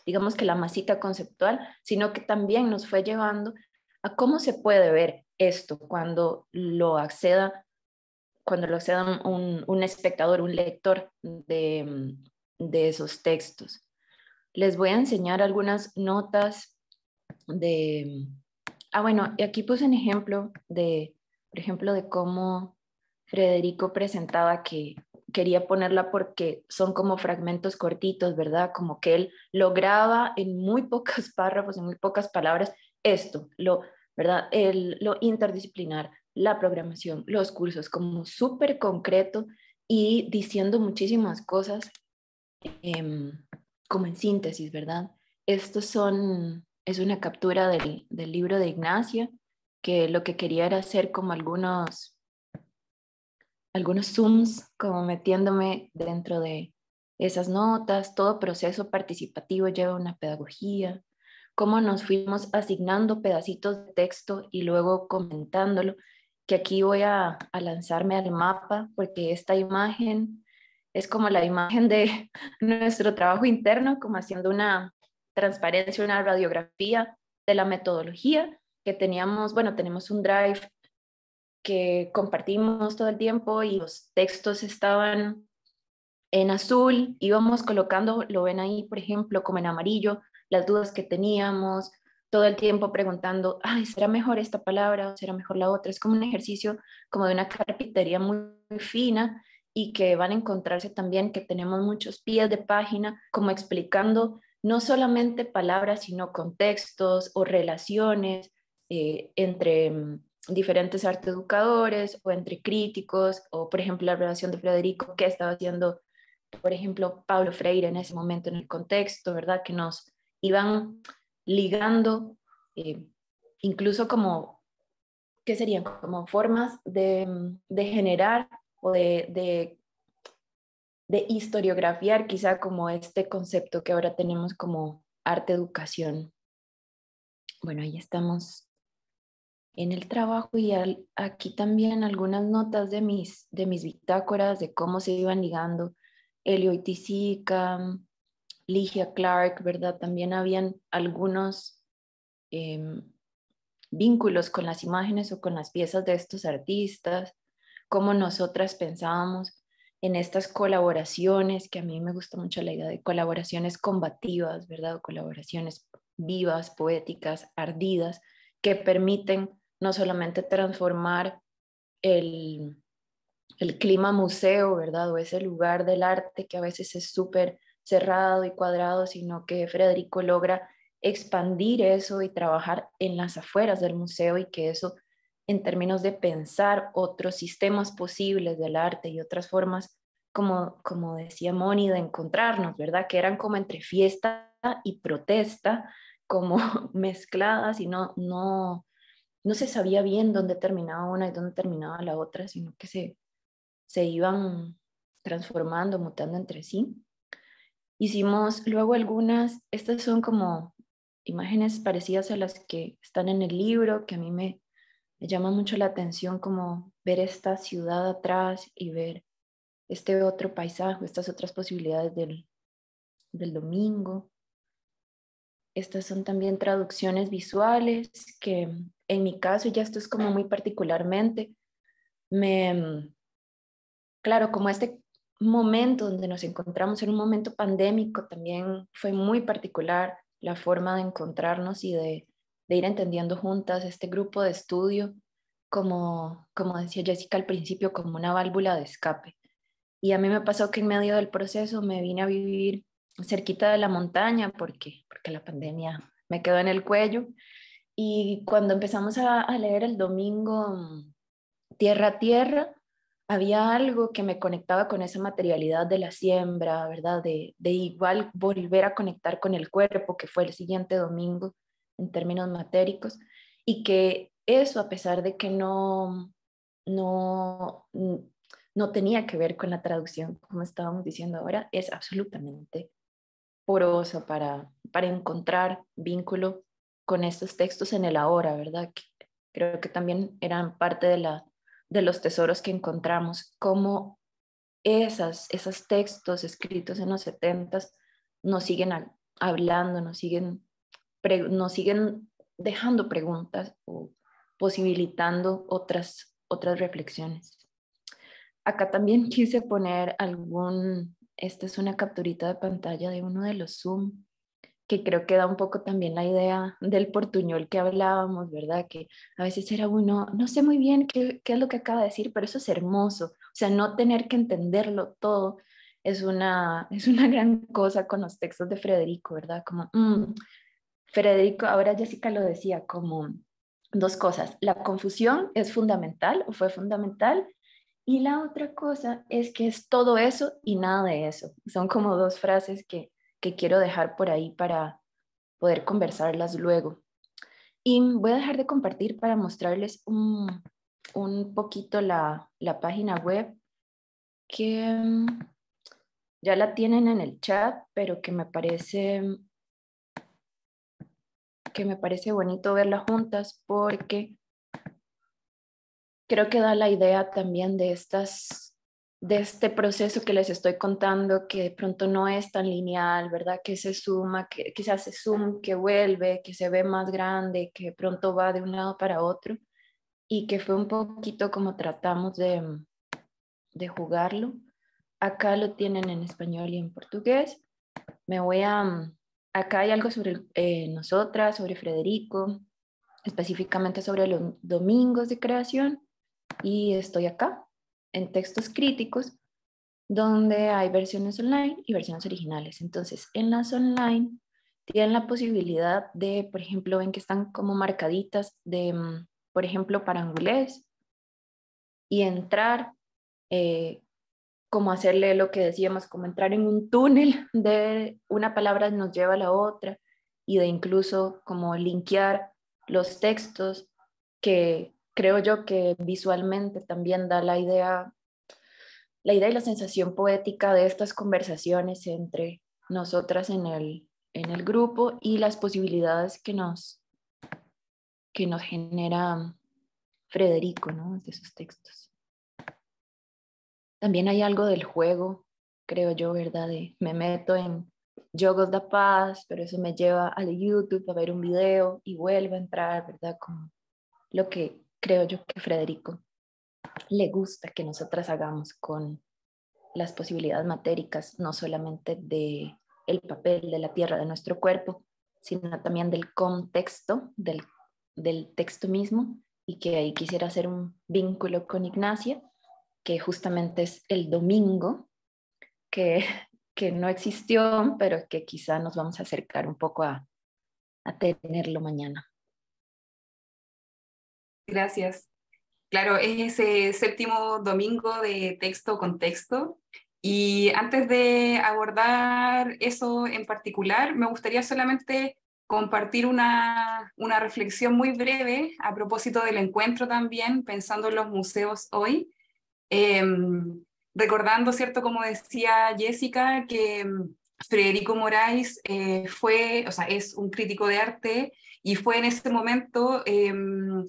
digamos que la masita conceptual, sino que también nos fue llevando a cómo se puede ver esto cuando lo acceda cuando lo acceda un, un espectador, un lector de, de esos textos. Les voy a enseñar algunas notas de... Ah, bueno, y aquí puse un ejemplo de, por ejemplo, de cómo Federico presentaba que quería ponerla porque son como fragmentos cortitos, ¿verdad? Como que él lograba en muy (laughs) pocos párrafos, en muy pocas palabras, esto, lo, ¿verdad? El, lo interdisciplinar, la programación, los cursos, como súper concreto y diciendo muchísimas cosas Em, como en síntesis, ¿verdad? Esto son, es una captura del, libro de Ignacia, que lo que quería era hacer como algunos, algunos zooms, como metiéndome dentro de esas notas, todo proceso participativo lleva una pedagogía, cómo nos fuimos asignando pedacitos de texto y luego comentándolo, que aquí voy a lanzarme al mapa porque esta imagen es como la imagen de (laughs) nuestro trabajo interno, como haciendo una transparencia, una radiografía de la metodología que teníamos, bueno, tenemos un drive que compartimos todo el tiempo y los textos estaban en azul, íbamos colocando, lo ven ahí, por ejemplo, como en amarillo, las dudas que teníamos, todo el tiempo preguntando, ay, ¿será mejor esta palabra o será mejor la otra? Es como un ejercicio como de una carpintería muy fina y que van a encontrarse también que tenemos muchos pies de página como explicando no solamente palabras, sino contextos o relaciones eh, entre mm, diferentes arte educadores o entre críticos, o por ejemplo la relación de Federico, que estaba haciendo, por ejemplo, Pablo Freire en ese momento en el contexto, ¿verdad? Que nos iban ligando, eh, incluso como, ¿qué serían? Como formas de, mm, de generar de, historiografiar quizá como este concepto que ahora tenemos como arte educación. Bueno, ahí estamos en el trabajo y aquí también algunas notas de mis, de mis bitácoras, de cómo se iban ligando Elio Itizica Ligia Clark, ¿verdad? También habían algunos em, vínculos con las imágenes o con las piezas de estos artistas cómo nosotras pensábamos en estas colaboraciones, que a mí me gusta mucho la idea de colaboraciones combativas, ¿verdad? colaboraciones vivas, poéticas, ardidas, que permiten no solamente transformar el, el clima museo, ¿verdad? O ese lugar del arte que a veces es súper cerrado y cuadrado, sino que Federico logra expandir eso y trabajar en las afueras del museo y que eso en términos de pensar otros sistemas posibles del arte y otras formas, como, como decía Moni, de encontrarnos, ¿verdad? Que eran como entre fiesta y protesta, como (laughs) mezcladas y no, no, no se sabía bien dónde terminaba una y dónde terminaba la otra, sino que se, se iban transformando, mutando entre sí. Hicimos luego algunas, estas son como imágenes parecidas a las que están en el libro, que a mí me, llama mucho la atención como ver esta ciudad atrás y ver este otro paisaje, estas otras posibilidades del, del domingo. Estas son también traducciones visuales que en mi caso, ya esto es como muy particularmente, me, claro, como este momento donde nos encontramos en un momento pandémico también fue muy particular la forma de encontrarnos y de de ir entendiendo juntas este grupo de estudio, como, como decía Jessica al principio, como una válvula de escape. Y a mí me pasó que en medio del proceso me vine a vivir cerquita de la montaña porque, porque la pandemia me quedó en el cuello. Y cuando empezamos a, leer el domingo Tierra a Tierra, había algo que me conectaba con esa materialidad de la siembra, ¿verdad? De, de, igual volver a conectar con el cuerpo, que fue el siguiente domingo, en términos matéricos, y que eso, a pesar de que no, no, no tenía que ver con la traducción, como estábamos diciendo ahora, es absolutamente porosa para, para encontrar vínculo con estos textos en el ahora, ¿verdad? creo que también eran parte de, la, de los tesoros que encontramos, como esas, esos textos escritos en los setentas nos siguen hablando, nos siguen nos siguen dejando preguntas o posibilitando otras, otras reflexiones. Acá también (laughs) quise poner algún, esta es una capturita de pantalla de uno de los Zoom, que creo que da un poco también la idea del portuñol que hablábamos, ¿verdad? Que a veces era uno, no sé muy bien qué, es lo que acaba de decir, pero eso es hermoso. O sea, no tener que entenderlo todo, es una, (laughs) es una gran cosa con los textos de Federico, ¿verdad? Como, mm, Federico, ahora Jessica lo decía como dos cosas. La confusión es fundamental o fue fundamental. Y la otra cosa es que es todo eso y nada de eso. Son como dos frases que, quiero dejar por ahí para poder conversarlas luego. Y voy a dejar de compartir para mostrarles un, poquito la, la página web que mm, ya la tienen en el chat, pero que me parece que me parece bonito verlas juntas porque creo que da la idea también de estas de este proceso que les estoy contando que de pronto no es tan lineal, ¿verdad? Que se suma, que, quizás se hace zoom, que vuelve, que se ve más grande, que de pronto va de un lado para otro y que fue un poquito como tratamos de, de jugarlo. Acá lo tienen en español y en portugués. Me voy a acá hay algo sobre eh, nosotras, sobre Frederico, específicamente sobre los domingos de creación y estoy acá en textos críticos donde hay versiones online y versiones originales. Entonces, en las online tienen la posibilidad de, por ejemplo, ven que están como marcaditas de, mm, por ejemplo, para angulés y entrar, eh, como hacerle lo que decíamos, como entrar en un túnel de una palabra nos lleva a la otra y de incluso como linkear los textos que creo yo que visualmente también da la idea la idea y la sensación poética de estas conversaciones entre nosotras en el, en el grupo y las posibilidades que nos, que nos genera frederico ¿no? de esos textos. También hay algo del juego, creo yo, ¿verdad? me meto en Jogos de Paz, pero eso me lleva al YouTube a ver un video y vuelvo a entrar, ¿verdad? con lo que creo yo que frederico le gusta que nosotras hagamos con las posibilidades matéricas, no solamente de el papel de la tierra, de nuestro cuerpo, sino también del contexto, del, del texto mismo, y que ahí quisiera hacer un vínculo con Ignacia, que justamente es el domingo, que, (laughs) que no existió, pero que quizá nos vamos a acercar un poco a, tenerlo mañana. Gracias. Claro, es ese séptimo domingo de texto con texto. Y antes de abordar eso en particular, me gustaría solamente compartir una reflexión muy breve a propósito del encuentro también, pensando en los museos hoy, Em, recordando, ¿cierto? Como decía Jessica, que mm, Federico Moraes eh, fue, o sea, es un crítico de arte y fue en ese momento em,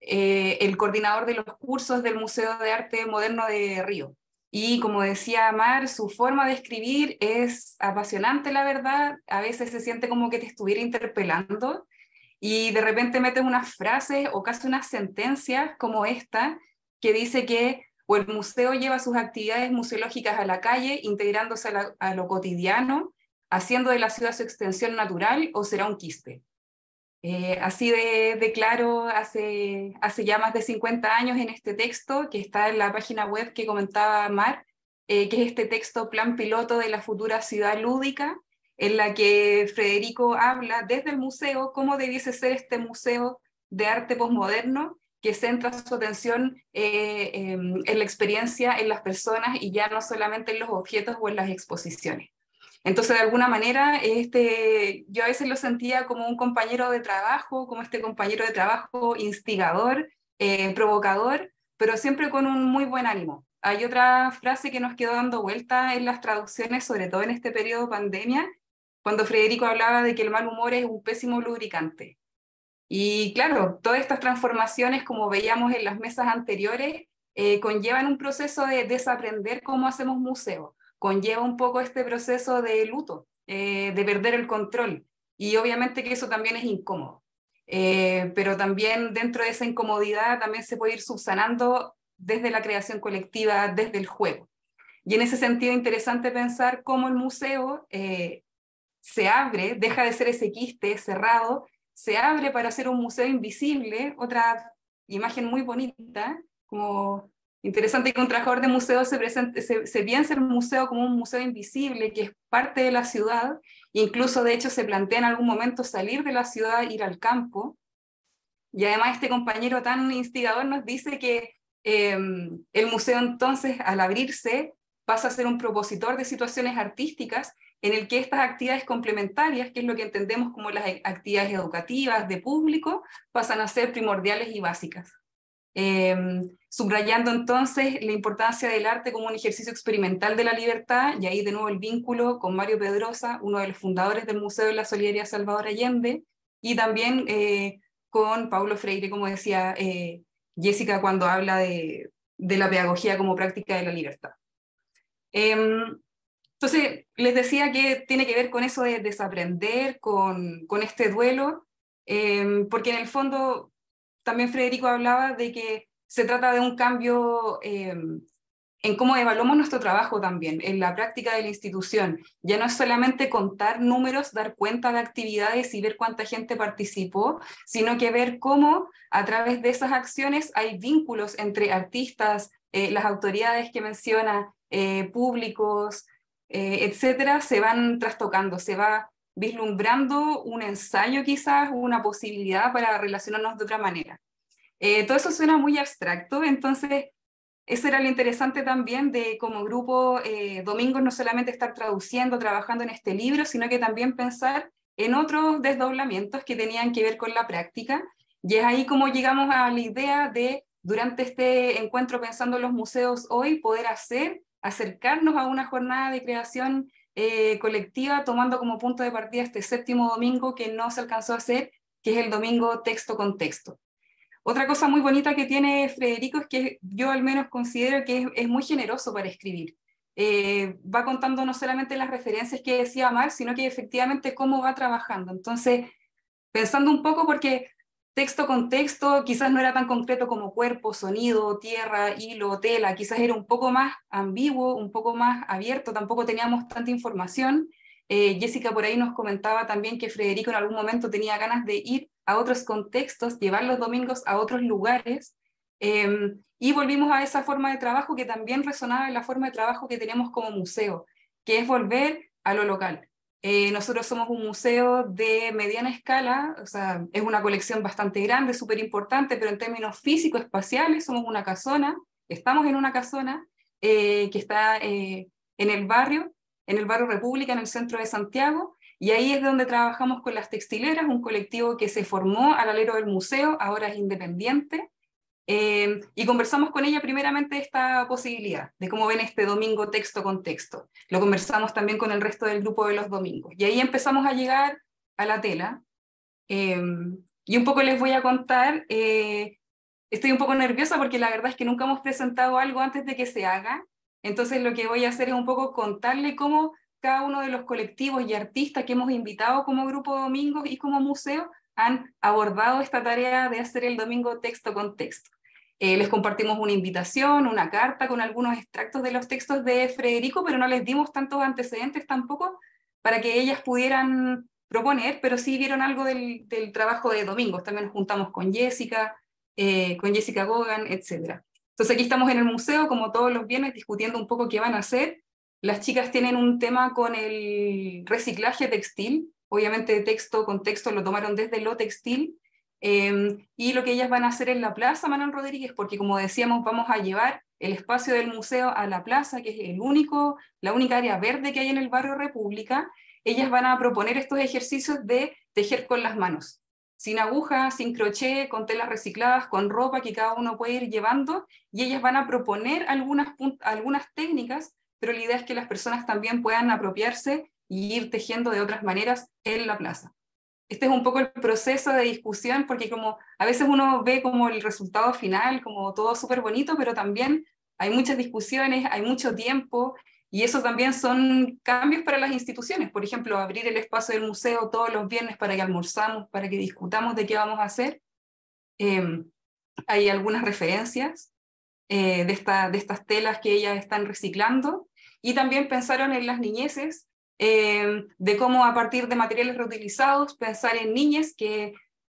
eh, el coordinador de los cursos del Museo de Arte Moderno de Río. Y como decía Mar, su forma de escribir es apasionante, la verdad. A veces se siente como que te estuviera interpelando y de repente metes unas frases o casi unas sentencias como esta que dice que o el museo lleva sus actividades museológicas a la calle, integrándose a, lo cotidiano, haciendo de la ciudad su extensión natural, o será un quiste. Eh, así de, hace, hace ya más de 50 años en este texto, que está en la página web que comentaba Mar, eh, que es este texto Plan Piloto de la Futura Ciudad Lúdica, en la que Federico habla desde el museo cómo debiese ser este museo de arte posmoderno que centra su atención eh, em, en, la experiencia, en las personas y ya no solamente en los objetos o en las exposiciones. Entonces, de alguna manera, este, yo a veces lo sentía como un compañero de trabajo, como este compañero de trabajo instigador, eh, provocador, pero siempre con un muy buen ánimo. Hay otra frase que nos quedó dando vuelta en las traducciones, sobre todo en este periodo pandemia, cuando Federico hablaba de que el mal humor es un pésimo lubricante. Y claro, todas estas transformaciones, como veíamos en las mesas anteriores, eh, conllevan un proceso de desaprender cómo hacemos museo. conlleva un poco este proceso de luto, eh, de perder el control. Y obviamente que eso también es incómodo. Eh, pero también dentro de esa incomodidad también se puede ir subsanando desde la creación colectiva, desde el juego. Y en ese sentido interesante pensar cómo el museo se abre, deja de ser ese quiste cerrado se abre para hacer un museo invisible, otra imagen muy bonita, como interesante que un trabajador de museo se, presente, se, el museo como un museo invisible que es parte de la ciudad, incluso de hecho se plantea en algún momento salir de la ciudad, ir al campo, y además este compañero tan instigador nos dice que em, el museo entonces al abrirse pasa a ser un propositor de situaciones artísticas en el que estas actividades complementarias, que es lo que entendemos como las actividades educativas de público, pasan a ser primordiales y básicas. Em, subrayando entonces la importancia del arte como un ejercicio experimental de la libertad, y ahí de nuevo el vínculo con Mario Pedrosa, uno de los fundadores del Museo de la Solidaridad Salvador Allende, y también eh, con Paulo Freire, como decía eh, Jessica cuando habla de, de, la pedagogía como práctica de la libertad. Em, entonces, les decía que tiene que ver con eso de desaprender, con, este duelo, em, porque en el fondo también Federico hablaba de que se trata de un cambio em, en cómo evaluamos nuestro trabajo también, en la práctica de la institución. Ya no es solamente contar números, dar cuenta de actividades y ver cuánta gente participó, sino que ver cómo a través de esas acciones hay vínculos entre artistas, eh, las autoridades que menciona, eh, públicos, eh, etcétera, se van trastocando, se va vislumbrando un ensayo quizás, una posibilidad para relacionarnos de otra manera. Eh, todo eso suena muy abstracto, entonces eso era lo interesante también de como grupo eh, Domingos no solamente estar traduciendo, trabajando en este libro, sino que también pensar en otros desdoblamientos que tenían que ver con la práctica. Y es ahí como llegamos a la idea de, durante este encuentro pensando en los museos hoy, poder hacer acercarnos a una jornada de creación eh, colectiva tomando como punto de partida este séptimo domingo que no se alcanzó a hacer, que es el domingo texto con texto. Otra cosa muy bonita que tiene Federico es que yo al menos considero que es, muy generoso para escribir. Eh, va contando no solamente las referencias que decía Mar, sino que efectivamente cómo va trabajando. Entonces, pensando un poco, porque texto con texto quizás no era tan concreto como cuerpo, sonido, tierra, hilo, tela, quizás era un poco más ambiguo, un poco más abierto, tampoco teníamos tanta información. Eh, Jessica por ahí nos comentaba también que Federico en algún momento tenía ganas de ir a otros contextos, llevar los domingos a otros lugares. Em, y volvimos a esa forma de trabajo que también resonaba en la forma de trabajo que tenemos como museo, que es volver a lo local, eh, nosotros somos un museo de mediana escala, es una colección bastante grande, súper importante, pero en términos físico espaciales, somos una casona, estamos en una casona eh, que está eh, en el barrio, en el barrio República, en el centro de Santiago, y ahí es donde trabajamos con las textileras, un colectivo que se formó al alero del museo, ahora es independiente, eh, y conversamos con ella primeramente esta posibilidad de cómo ven este domingo texto con texto. Lo conversamos también con el resto del grupo de los domingos. Y ahí empezamos a llegar a la tela. Eh, y un poco les voy a contar, eh, estoy un poco nerviosa porque la verdad es que nunca hemos presentado algo antes de que se haga. Entonces lo que voy a hacer es un poco contarle cómo cada uno de los colectivos y artistas que hemos invitado como grupo domingos y como museo han abordado esta tarea de hacer el domingo texto con texto. Eh, les compartimos una invitación, una carta con algunos extractos de los textos de Frederico, pero no les dimos tantos antecedentes tampoco para que ellas pudieran proponer, pero sí vieron algo del, trabajo de Domingos. También nos juntamos con Jessica, eh, con Jessica Gogan, etc. Entonces aquí estamos en el museo, como todos los viernes, discutiendo un poco qué van a hacer. Las chicas tienen un tema con el reciclaje textil. Obviamente texto, con texto lo tomaron desde lo textil, Em, y lo que ellas van a hacer en la plaza Manon Rodríguez, porque como decíamos, vamos a llevar el espacio del museo a la plaza, que es el único, la única área verde que hay en el barrio República, ellas van a proponer estos ejercicios de tejer con las manos, sin aguja, sin crochet, con telas recicladas, con ropa que cada uno puede ir llevando, y ellas van a proponer algunas, algunas técnicas, pero la idea es que las personas también puedan apropiarse y ir tejiendo de otras maneras en la plaza este es un poco el proceso de discusión, porque como a veces uno ve como el resultado final, como todo súper bonito, pero también hay muchas discusiones, hay mucho tiempo, y eso también son cambios para las instituciones. Por ejemplo, abrir el espacio del museo todos los viernes para que almorzamos, para que discutamos de qué vamos a hacer. Em, hay algunas referencias eh, de, de estas telas que ellas están reciclando, y también pensaron en las niñeces Em, de cómo a partir de materiales reutilizados pensar pues, en niñas que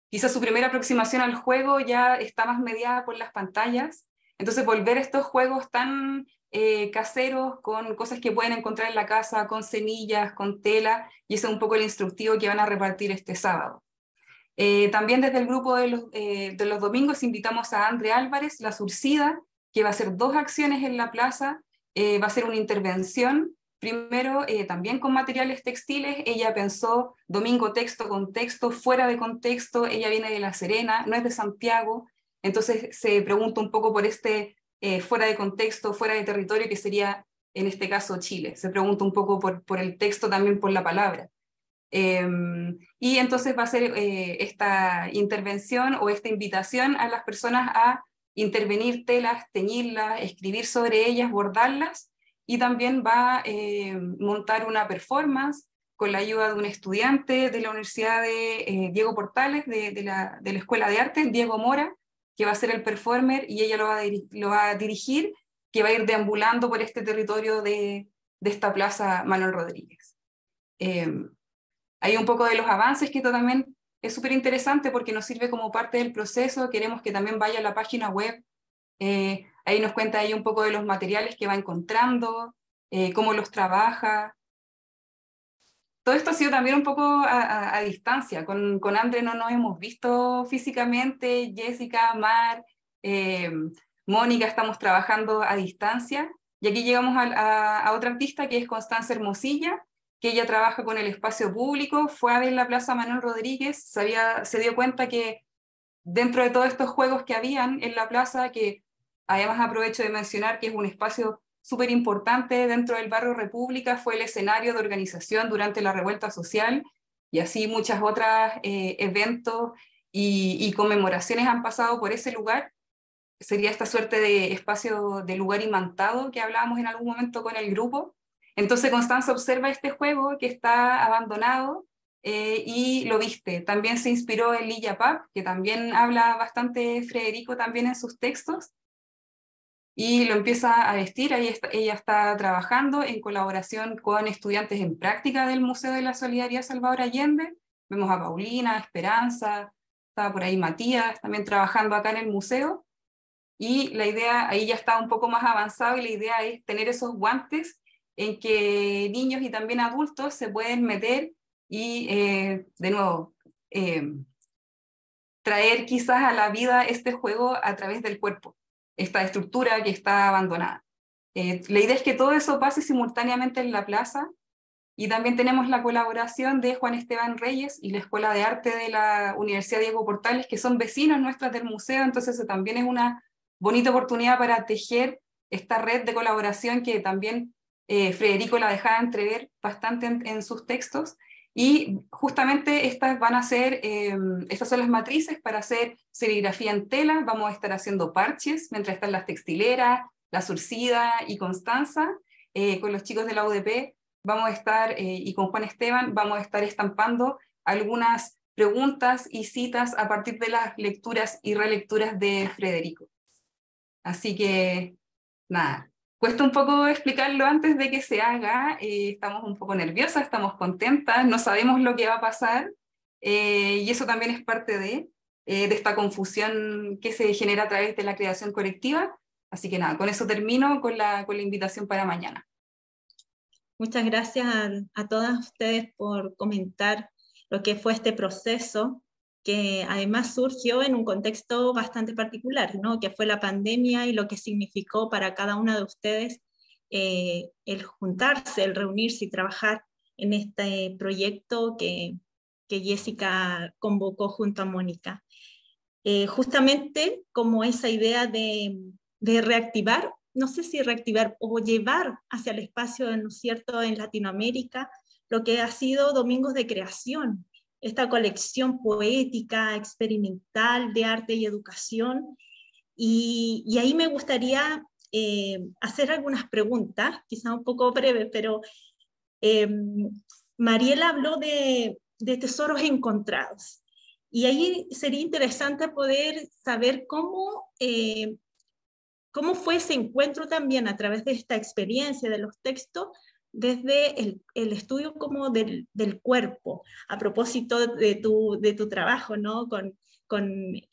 quizá su primera aproximación al juego ya está más mediada por las pantallas. Entonces volver estos juegos tan eh, caseros con cosas que pueden encontrar en la casa, con semillas, con tela, y ese es un poco el instructivo que van a repartir este sábado. Eh, también desde el grupo de los, eh, domingos invitamos a André Álvarez, la Surcida, que va a hacer dos acciones en la plaza, va a hacer una intervención Primero, eh, también con materiales textiles, ella pensó domingo texto con texto, fuera de contexto, ella viene de La Serena, no es de Santiago, entonces se pregunta un poco por este eh, fuera de contexto, fuera de territorio, que sería en este caso Chile, se pregunta un poco por, por el texto, también por la palabra. Em, y entonces va a ser eh, esta intervención o esta invitación a las personas a intervenir telas, teñirlas, escribir sobre ellas, bordarlas y también va a eh, montar una performance con la ayuda de un estudiante de la Universidad de eh, Diego Portales, de, la, Escuela de Arte, Diego Mora, que va a ser el performer y ella lo va a, lo va a dirigir, que va a ir deambulando por este territorio de, esta plaza Manuel Rodríguez. Em, hay un poco de los avances que también es súper interesante porque nos sirve como parte del proceso, queremos que también vaya a la página web. Eh, Ahí nos cuenta ahí un poco de los materiales que va encontrando, eh, cómo los trabaja. Todo esto ha sido también un poco a, distancia. Con, con no nos hemos visto físicamente, Jessica, Mar, eh, Mónica, estamos trabajando a distancia. Y aquí llegamos a, otra artista que es Constanza Hermosilla, que ella trabaja con el espacio público, fue a ver la Plaza Manuel Rodríguez, se dio cuenta que dentro de todos estos juegos que habían en la plaza, que Además, aprovecho de mencionar que es un espacio súper importante dentro del barrio República, fue el escenario de organización durante la revuelta social y así muchas otras eh, eventos y, conmemoraciones han pasado por ese lugar. Sería esta suerte de espacio de lugar imantado que hablábamos en algún momento con el grupo. Entonces Constanza observa este juego que está abandonado eh, y lo viste. También se inspiró en Lilla Pap, que también habla bastante Frederico también en sus textos y lo empieza a vestir. Ahí ella está trabajando en colaboración con estudiantes en práctica del Museo de la Solidaridad Salvador Allende. Vemos a Paulina, Esperanza, estaba por ahí Matías también trabajando acá en el museo. Y la idea, ahí ya está un poco más avanzado y la idea es tener esos guantes en que niños y también adultos se pueden meter y, eh, de nuevo, eh, traer quizás a la vida este juego a través del cuerpo esta estructura que está abandonada. Eh, la idea es que todo eso pase simultáneamente en la plaza y también tenemos la colaboración de Juan Esteban Reyes y la Escuela de Arte de la Universidad Diego Portales, que son vecinos nuestros del museo, entonces también es una bonita oportunidad para tejer esta red de colaboración que también eh, Federico la dejaba entrever bastante en sus textos y justamente estas van a ser, eh, estas son las matrices para hacer serigrafía en tela. Vamos a estar haciendo parches mientras están las textileras, la Surcida y Constanza. Eh, con los chicos de la UDP vamos a estar, eh, y con Juan Esteban, vamos a estar estampando algunas preguntas y citas a partir de las lecturas y relecturas de Federico. Así que, nada, Cuesta un poco explicarlo antes de que se haga, eh, estamos un poco nerviosas, estamos contentas, no sabemos lo que va a pasar eh, y eso también es parte de, eh, de esta confusión que se genera a través de la creación colectiva. Así que nada, con eso termino con la, con la invitación para mañana. Muchas gracias a, a todas ustedes por comentar lo que fue este proceso que además surgió en un contexto bastante particular, ¿no? que fue la pandemia y lo que significó para cada una de ustedes eh, el juntarse, el reunirse y trabajar en este proyecto que, Jessica convocó junto a Mónica. Eh, justamente como esa idea de, de, reactivar, no sé si reactivar o llevar hacia el espacio, ¿no es cierto?, en Latinoamérica, lo que ha sido Domingos de Creación, esta colección poética, experimental de arte y educación. Y, ahí me gustaría eh, hacer algunas preguntas, quizás un poco breves, pero eh, Mariela habló de, tesoros encontrados. Y ahí sería interesante poder saber cómo, eh, cómo fue ese encuentro también a través de esta experiencia de los textos desde el, estudio como del, cuerpo, a propósito de tu, de tu trabajo ¿no? con,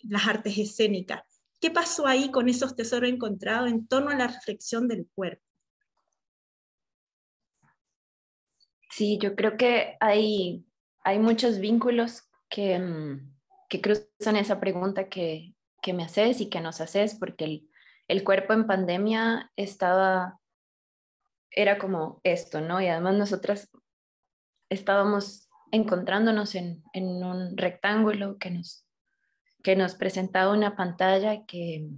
las artes escénicas. ¿Qué pasó ahí con esos tesoros encontrados en torno a la reflexión del cuerpo? Sí, yo creo que hay, hay muchos vínculos que, mm, que cruzan esa pregunta que, me haces y que nos haces, porque el cuerpo en pandemia estaba era como esto, ¿no? Y además nosotras estábamos encontrándonos en, un rectángulo que nos, que nos presentaba una pantalla que,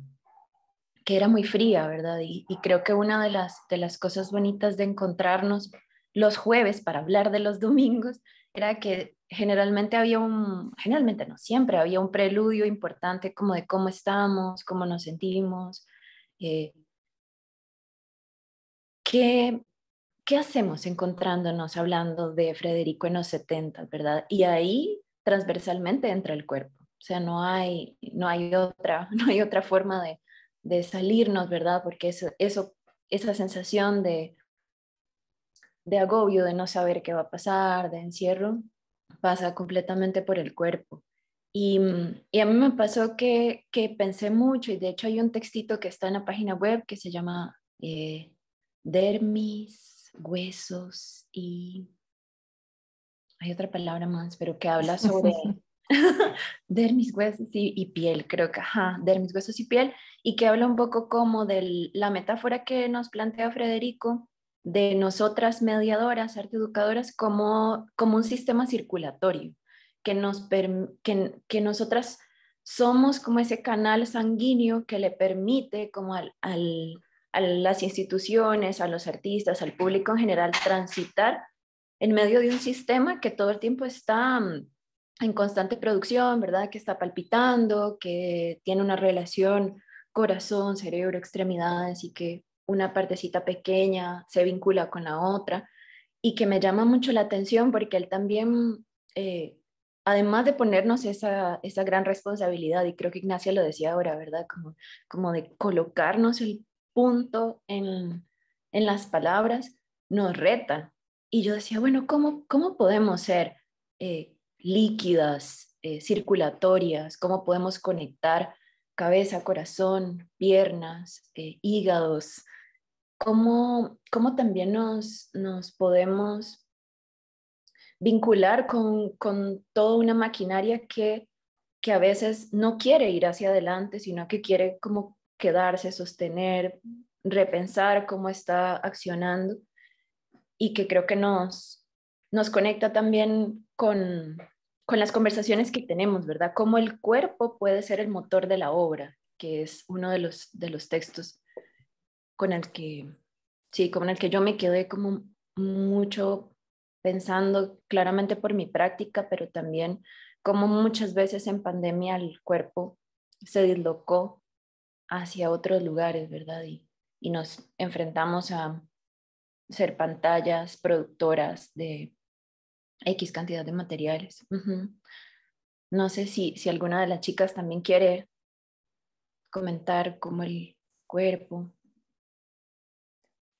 que era muy fría, ¿verdad? Y, creo que una de las, de las cosas bonitas de encontrarnos los jueves para hablar de los domingos era que generalmente había un, generalmente no, siempre había un preludio importante como de cómo estamos, cómo nos sentimos, eh, ¿Qué, ¿qué hacemos encontrándonos hablando de Frederico en los 70, verdad? Y ahí transversalmente entra el cuerpo, o sea, no hay, no hay, otra, (laughs) no hay otra forma de, de salirnos, ¿verdad? Porque eso, eso, esa sensación de, de agobio, de no saber qué va a pasar, de encierro, pasa completamente por el cuerpo. Y, mm, y a mí me pasó que, que, pensé mucho, y de hecho hay un textito que está en la página web que se llama eh, dermis, huesos y... Hay otra palabra más, pero que habla sobre dermis, (laughs) huesos y, piel, creo que, ajá, dermis, huesos y piel, y que habla un poco como de la metáfora que nos plantea Frederico, de nosotras mediadoras, arte educadoras, como, como un sistema circulatorio, que, nos que, que nosotras somos como ese canal sanguíneo que le permite como al, a las instituciones, a los artistas, al público en general, transitar en medio de un sistema que todo el tiempo está mm, en constante producción, ¿verdad? Que está palpitando, que tiene una relación corazón, cerebro, extremidades y que una partecita pequeña se vincula con la otra y que me llama mucho la atención porque él también, eh, además de ponernos esa, gran responsabilidad, y creo que Ignacia lo decía ahora, ¿verdad? Como, como de colocarnos el punto en, las palabras, nos reta. Y yo decía, bueno, ¿cómo, cómo podemos ser eh, líquidas, eh, circulatorias? ¿Cómo podemos conectar cabeza, corazón, piernas, eh, hígados? ¿Cómo, ¿Cómo, también nos, nos podemos vincular con, toda una maquinaria que, que a veces no quiere ir hacia adelante, sino que quiere como quedarse, sostener, repensar cómo está accionando y que creo que nos, nos conecta también con, con las conversaciones que tenemos, ¿verdad? Cómo el cuerpo puede ser el motor de la obra, que es uno de los, de los textos con el que, sí, con el que yo me quedé como mucho pensando claramente por mi práctica, pero también como muchas veces en pandemia el cuerpo se dislocó hacia otros lugares, ¿verdad? Y, nos enfrentamos a ser pantallas productoras de X cantidad de materiales. No sé si, alguna de las chicas también quiere comentar cómo el cuerpo.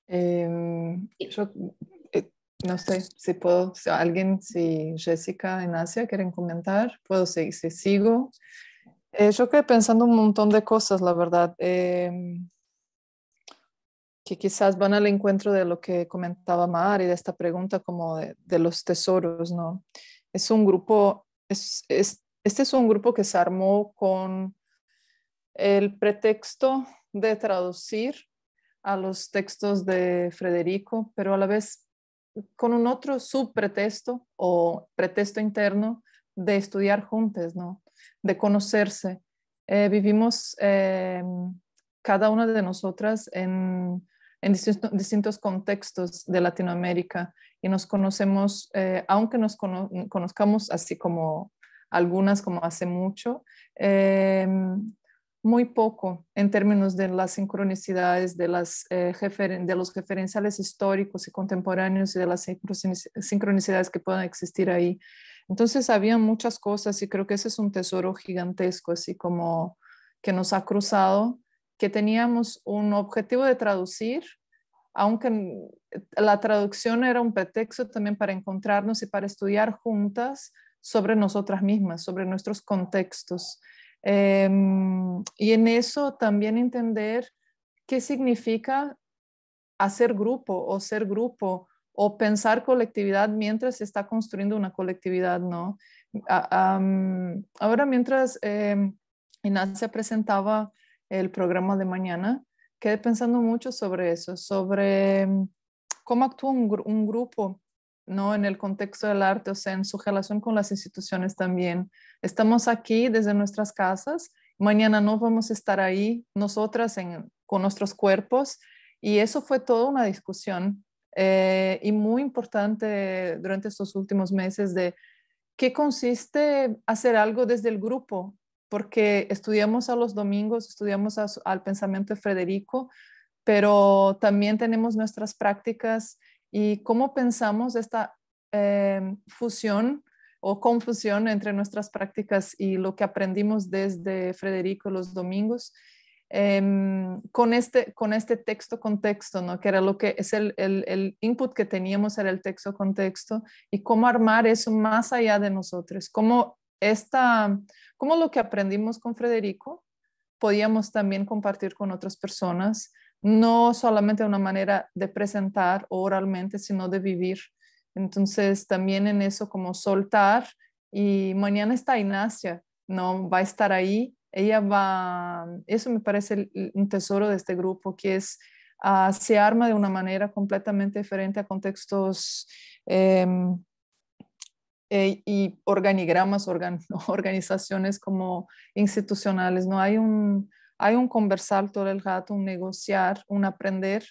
Em, eh, no sé si puedo, si alguien, si Jessica, Asia quieren comentar, puedo seguir, si sigo. Eh, yo quedé pensando un montón de cosas, la verdad, em, que quizás van al encuentro de lo que comentaba Mar y de esta pregunta como de, los tesoros, ¿no? Es un grupo, es, este es un grupo que se armó con el pretexto de traducir a los textos de Federico, pero a la vez con un otro subpretexto o pretexto interno de estudiar juntos, ¿no? de conocerse. Eh, vivimos eh, cada una de nosotras en, distintos contextos de Latinoamérica y nos conocemos, eh, aunque nos conozcamos así como algunas como hace mucho, em, muy poco en términos de las sincronicidades, de, las, de los referenciales históricos y contemporáneos y de las sincronicidades que puedan existir ahí. Entonces había muchas cosas y creo que ese es un tesoro gigantesco, así como que nos ha cruzado, que teníamos un objetivo de traducir, aunque la traducción era un pretexto también para encontrarnos y para estudiar juntas sobre nosotras mismas, sobre nuestros contextos. Em, y en eso también entender qué significa hacer grupo o ser grupo o pensar colectividad mientras se está construyendo una colectividad, ¿no? ahora mientras eh, em, se presentaba el programa de mañana, quedé pensando mucho sobre eso, sobre em, cómo actúa un, grupo ¿no? en el contexto del arte, o sea, en su relación con las instituciones también. Estamos aquí desde nuestras casas, mañana no vamos a estar ahí nosotras en, con nuestros cuerpos y eso fue toda una discusión eh, y muy importante durante estos últimos meses de qué consiste hacer algo desde el grupo, porque estudiamos a los domingos, estudiamos al pensamiento de Federico, pero también tenemos nuestras prácticas y cómo pensamos esta eh, fusión o confusión entre nuestras prácticas y lo que aprendimos desde Federico los domingos Em, con, este, con este texto contexto, ¿no? que era lo que es el, input que teníamos, era el texto contexto, y cómo armar eso más allá de nosotros, cómo, esta, cómo lo que aprendimos con Federico podíamos también compartir con otras personas, no solamente una manera de presentar oralmente, sino de vivir. Entonces, también en eso como soltar, y mañana está Ignacia, ¿no? Va a estar ahí ella va, eso me parece un tesoro de este grupo, que es, ah, se arma de una manera completamente diferente a contextos em, eh, y organigramas, (laughs) organizaciones como institucionales. No hay un, hay un conversar todo el rato, un negociar, un aprender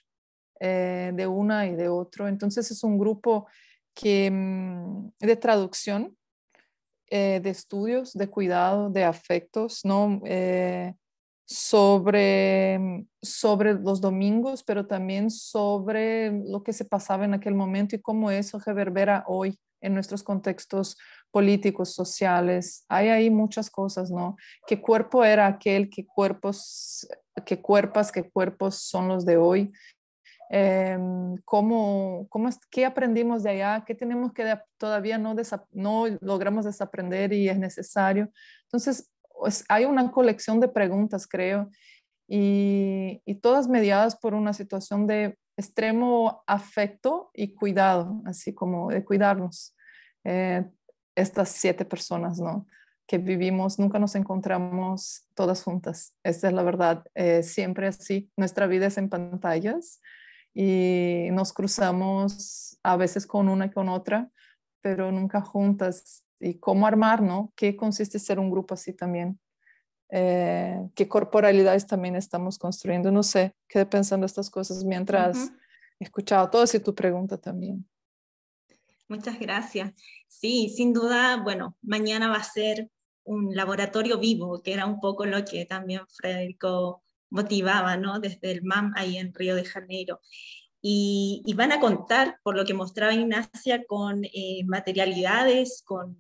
eh, de una y de otro. Entonces es un grupo que, mm, de traducción eh, de estudios de cuidado, de afectos, ¿no? Eh, sobre, mm, sobre los domingos, pero también sobre lo que se pasaba en aquel momento y cómo eso reverbera hoy en nuestros contextos políticos, sociales. Hay ahí muchas cosas, ¿no? ¿Qué cuerpo era aquel? ¿Qué cuerpos, qué cuerpas, qué cuerpos son los de hoy? Em, cómo, qué aprendimos de allá, qué tenemos que todavía no, no logramos desaprender y es necesario. Entonces, pues, hay una colección de preguntas, creo, y, todas mediadas por una situación de extremo afecto y cuidado, así como de cuidarnos. Eh, estas siete personas, ¿no? Que vivimos, nunca nos encontramos todas juntas. Esa es la verdad. Eh, siempre así. Nuestra vida es en pantallas y nos cruzamos a veces con una y con otra, pero nunca juntas. ¿Y cómo armar, no? ¿Qué consiste ser un grupo así también? Eh, ¿Qué corporalidades también estamos construyendo? No sé, quedé pensando estas cosas mientras uh escuchaba todo y tu pregunta también. Muchas gracias. Sí, sin duda, bueno, mañana va a ser un laboratorio vivo, que era un poco lo que también Federico motivaba, ¿no? Desde el MAM ahí en Río de Janeiro. Y, van a contar, por lo que mostraba Ignacia, con eh, materialidades, con,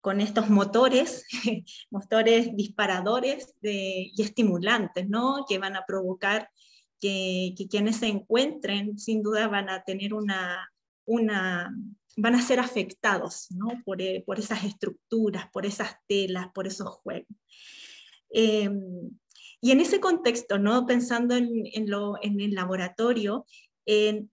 con, estos motores, (laughs) motores disparadores de, y estimulantes, ¿no? Que van a provocar que, quienes se encuentren, sin duda, van a tener una, una van a ser afectados ¿no? por, eh, por, esas estructuras, por esas telas, por esos juegos. Eh, y en ese contexto, no pensando en, en lo, en el laboratorio, en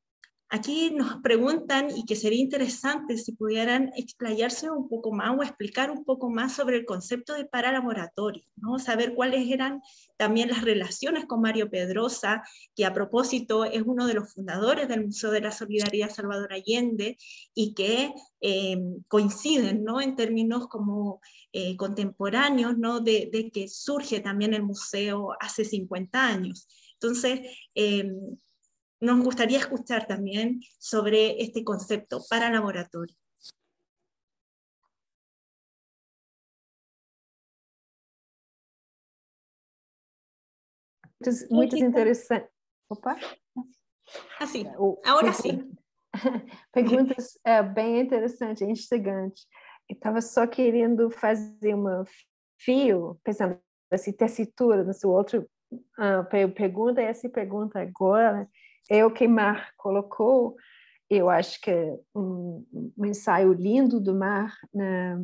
Aquí nos preguntan y que sería interesante si pudieran explayarse un poco más o explicar un poco más sobre el concepto de paralaboratorio, ¿no? saber cuáles eran también las relaciones con Mario Pedrosa, que a propósito es uno de los fundadores del Museo de la Solidaridad Salvador Allende y que eh, coinciden ¿no? en términos como eh, contemporáneos ¿no? de, que surge también el museo hace 50 años. Entonces, eh, nos gustaría escuchar también sobre este concepto para laboratorio. Muitos, muitos interessantes. Opa! Assim, agora sim. Perguntas é, bem interessantes, instigantes. Eu estava só querendo fazer uma fio, pensando assim, tessitura, na sua outra uh, pergunta, essa pergunta agora, é o que Mar colocou, eu acho que um, um ensaio lindo do Mar na,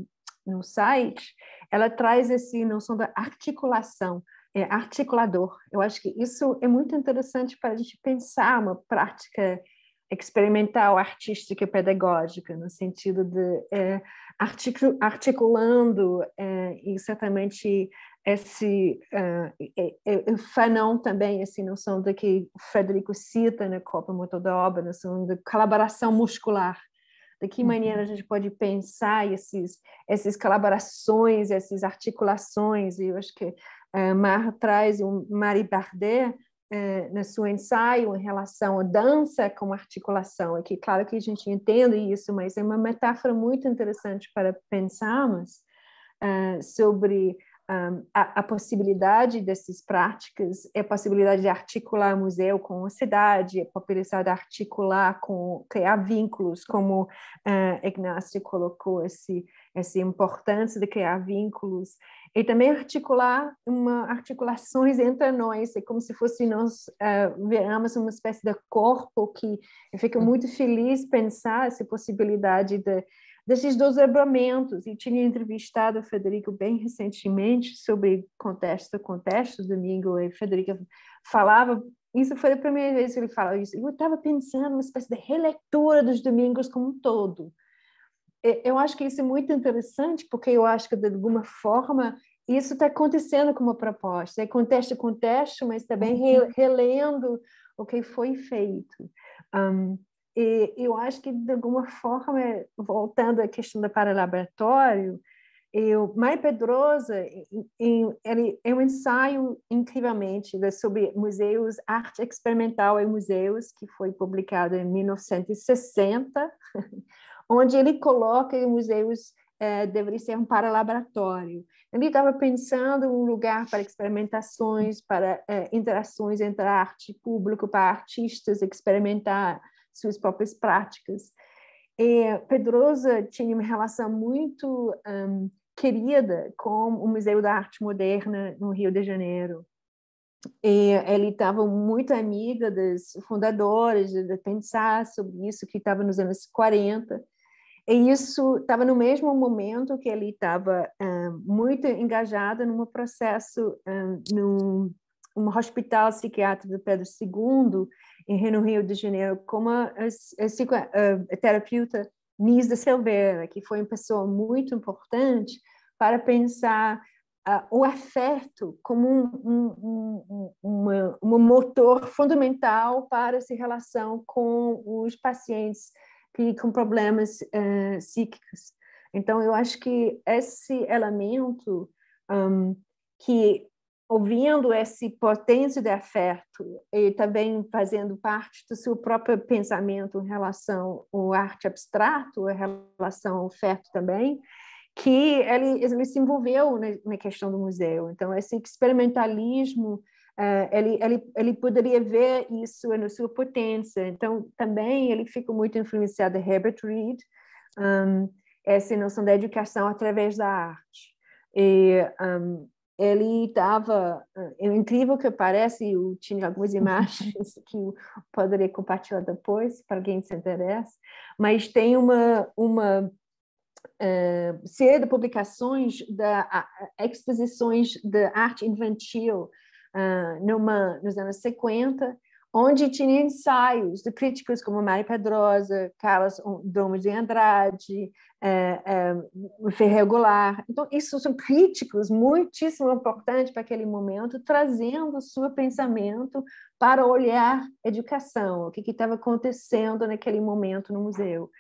no site, ela traz esse noção da articulação, é, articulador. Eu acho que isso é muito interessante para a gente pensar uma prática experimental, artística e pedagógica, no sentido de é, articulando é, e certamente esse uh, ah, é, é, é Fanon também, essa assim, noção de que o Frederico cita na né, Copa Motor da Obra, noção né, de colaboração muscular, de que uhum. maneira a gente pode pensar esses, essas colaborações, essas articulações, e eu acho que uh, Mar traz o Mari Marie Bardet uh, no seu ensaio em relação à dança com articulação, aqui claro que a gente entende isso, mas é uma metáfora muito interessante para pensarmos uh, sobre um, a, a, possibilidade dessas práticas é a possibilidade de articular museu com a cidade, é a possibilidade de articular com criar vínculos, como uh, Ignacio colocou esse essa importância de criar vínculos e também articular uma articulações (laughs) entre nós é como se fosse nós uh, viramos uma espécie de corpo que eu fico uhum. muito feliz pensar essa possibilidade de desses desdobramentos, e tinha entrevistado o Federico bem recentemente sobre contexto, contexto, domingo, e Federico falava, isso foi a primeira vez que ele falou isso, eu estava pensando uma espécie de releitura dos domingos como um todo. Eu acho que isso é muito interessante, porque eu acho que, de alguma forma, isso está acontecendo com uma proposta, é contexto, contexto, mas também uhum. relendo o que foi feito. Um, e eu acho que, de alguma forma, voltando à questão do paralaboratório, o Mai Pedrosa ele, é um ensaio incrivelmente sobre museus, arte experimental em museus, que foi publicado em 1960, (laughs) onde ele coloca que museus eh, deveriam ser um paralaboratório. Ele estava pensando um lugar para experimentações, para eh, interações entre arte e público, para artistas experimentar suas próprias práticas. E é, Pedrosa tinha uma relação muito um, querida com o Museu da Arte Moderna no Rio de Janeiro. E é, ele estava muito amiga das fundadoras, de pensar sobre isso, que estava nos anos 40. E isso estava no mesmo momento que ele estava um, muito engajado num processo um, no um hospital psiquiátrico de Pedro II, no Rio de Janeiro, com a, a, a, a terapeuta Nisa Silveira, que foi uma pessoa muito importante para pensar uh, o afeto como um, um, um, um, motor fundamental para essa relação com os pacientes que, com problemas uh, psíquicos. Então, eu acho que esse elemento hum, que ouvindo esse potência de afeto e também fazendo parte do seu próprio pensamento em relação ao arte abstrato, em relação ao afeto também, que ele, ele se envolveu na, questão do museu. Então, esse experimentalismo, eh, ele, ele, ele poderia ver isso na sua potência. Então, também ele ficou muito influenciado por Herbert Reed, um, essa noção da educação através da arte. E um, ele estava é, é incrível que parece eu tinha algumas (laughs) imagens que eu poderia compartilhar depois para quem se interessa mas tem uma uma uh, série de publicações da uh, exposições de arte infantil uh, numa nos anos 50 onde tinha ensaios de críticos como Mari Pedrosa, Carlos Domes de Andrade, é, é, Ferreira Goulart. Então, isso são críticos muitíssimo importantes para aquele momento, trazendo o seu pensamento para olhar educação, o que estava acontecendo naquele momento no museu.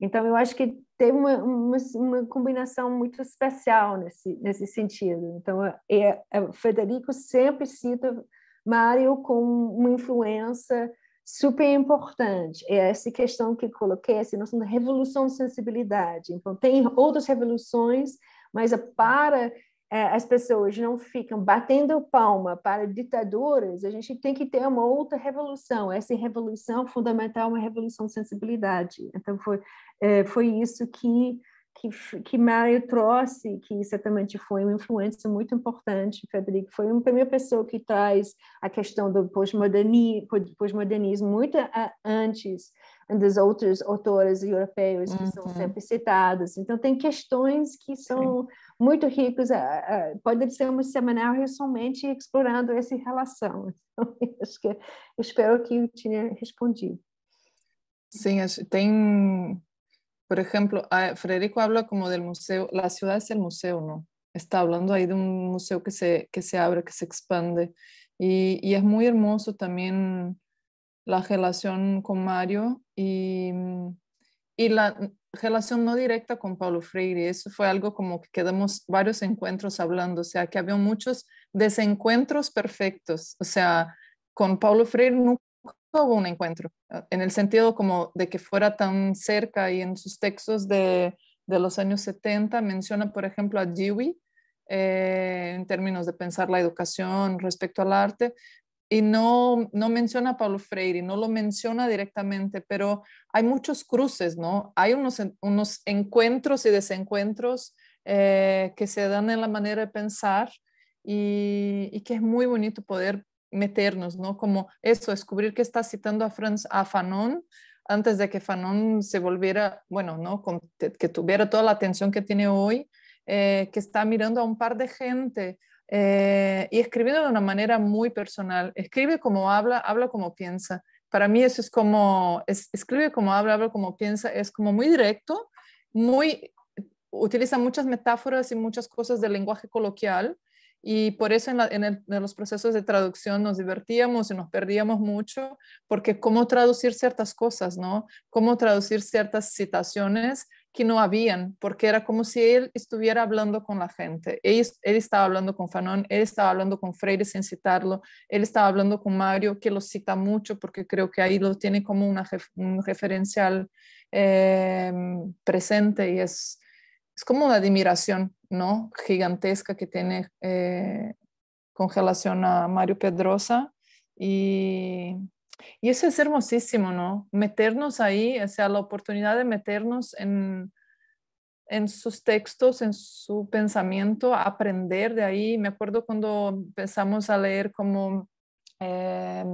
Então, eu acho que teve uma, uma, uma combinação muito especial nesse, nesse sentido. Então, é, é Frederico sempre cita Mário com uma influência super importante. É essa questão que coloquei, essa noção da revolução de sensibilidade. Então, tem outras revoluções, mas é para é, as pessoas não ficam batendo palma para ditaduras, a gente tem que ter uma outra revolução. Essa revolução fundamental é uma revolução de sensibilidade. Então, foi, é, foi isso que que, que Mário trouxe, que certamente foi uma influência muito importante, Frederico, foi uma primeira pessoa que traz a questão do pós-modernismo muito eh, antes eh, das outras autoras europeias que uhum. são sempre citadas. Então, tem questões que são Sim. muito ricas, eh, pode ser um seminário somente explorando essa relação. (laughs) Então, acho que, espero que eu tenha respondido. Sim, tem Por ejemplo, ah, Federico habla como del museo, la ciudad es el museo, ¿no? Está hablando ahí de un museo que se, que se abre, que se expande. Y, es muy hermoso también la relación con Mario y, mm, y la mm, relación no directa con Paulo Freire. Eso fue algo como que quedamos varios encuentros hablando, o sea, que había muchos desencuentros perfectos. O sea, con Paulo Freire nunca hubo un encuentro, ah, en el sentido como de que fuera tan cerca y en sus textos de, los años 70 menciona, por ejemplo, a Dewey eh, en términos de pensar la educación respecto al arte. Y no, no menciona a Paulo Freire, no lo menciona directamente, pero hay muchos cruces, ¿no? Hay unos, unos encuentros y desencuentros eh, que se dan en la manera de pensar y, y, que es muy bonito poder meternos, ¿no? Como eso, descubrir que está citando a, Franz, a Fanon antes de que Fanon se volviera, bueno, ¿no? que tuviera toda la atención que tiene hoy, eh, que está mirando a un par de gente eh, y escribiendo de una manera muy personal. Escribe como habla, habla como piensa. Para mí eso es como, escribe como habla, habla como piensa, es como muy directo, muy, utiliza muchas metáforas y muchas cosas del lenguaje coloquial y por eso en, los procesos de traducción nos divertíamos y nos perdíamos mucho, porque cómo traducir ciertas cosas, ¿no? Cómo traducir ciertas citaciones que no habían, porque era como si él estuviera hablando con la gente. Él, estaba hablando con Fanon, él estaba hablando con Freire sin citarlo, él estaba hablando con Mario, que lo cita mucho, porque creo que ahí lo tiene como una, un referencial eh, presente y es, es como una admiración ¿no? gigantesca que tiene eh, con relación a Mario Pedrosa. Y, y, eso es hermosísimo, ¿no? Meternos ahí, o sea, la oportunidad de meternos en, sus textos, en su pensamiento, aprender de ahí. Me acuerdo cuando empezamos a leer como... Eh,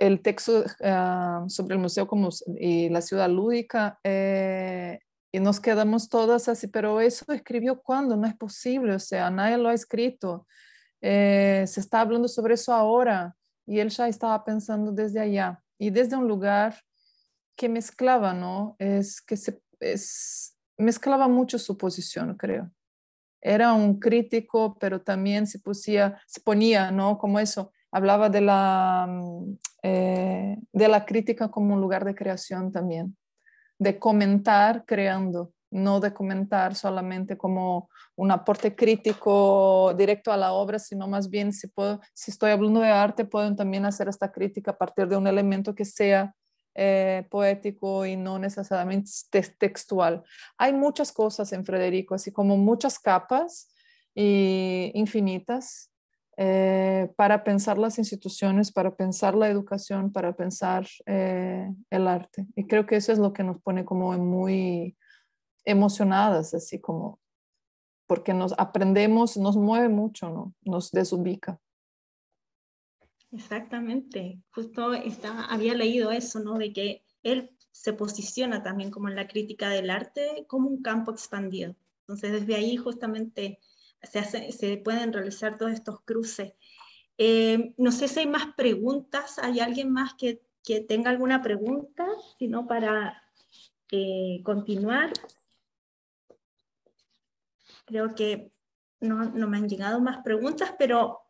el texto eh, sobre el museo como, y la ciudad lúdica, eh, y nos quedamos todas así, pero eso escribió cuando, no es posible, o sea, nadie lo ha escrito, eh, se está hablando sobre eso ahora y él ya estaba pensando desde allá y desde un lugar que mezclaba, ¿no? Es que se es, mezclaba mucho su posición, creo. Era un crítico, pero también se, pusía, se ponía, ¿no? Como eso, hablaba de la, mm, eh, de la crítica como un lugar de creación también de comentar creando, no de comentar solamente como un aporte crítico directo a la obra, sino más bien si, puedo, si estoy hablando de arte, puedo también hacer esta crítica a partir de un elemento que sea eh, poético y no necesariamente textual. Hay muchas cosas en Frederico, así como muchas capas infinitas eh, para pensar las instituciones, para pensar la educación, para pensar eh, el arte. Y creo que eso es lo que nos pone como muy emocionadas, así como, porque nos aprendemos, nos mueve mucho, ¿no? nos desubica. Exactamente, justo estaba, había leído eso, ¿no? De que él se posiciona también como en la crítica del arte como un campo expandido. Entonces, desde ahí justamente se, pueden realizar todos estos cruces. Eh, no sé si hay más preguntas, ¿hay alguien más que, tenga alguna pregunta? Si no, para eh, continuar. Creo que no, me han llegado más preguntas, pero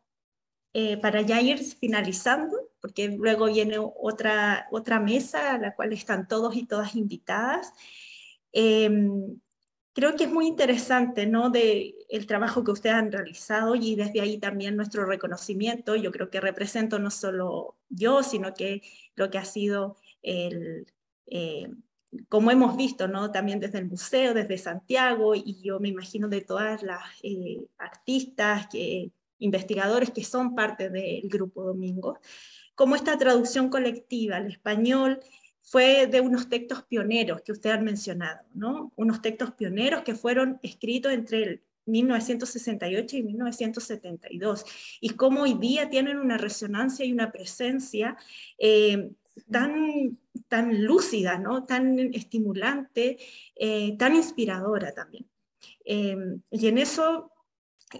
eh, para ya ir finalizando, porque luego viene otra, otra mesa a la cual están todos y todas invitadas. Em, creo que es muy interesante, ¿no? De el trabajo que ustedes han realizado y desde ahí también nuestro reconocimiento. Yo creo que represento no solo yo, sino que lo que ha sido el, eh, como hemos visto, ¿no? También desde el museo, desde Santiago y yo me imagino de todas las eh, artistas, que, investigadores que son parte del grupo Domingo, como esta traducción colectiva al español fue de unos textos pioneros que usted ha mencionado, ¿no? Unos textos pioneros que fueron escritos entre el 1968 y 1972, y cómo hoy día tienen una resonancia y una presencia eh, tan, tan lúcida, ¿no? tan estimulante, eh, tan inspiradora también. Eh, y en eso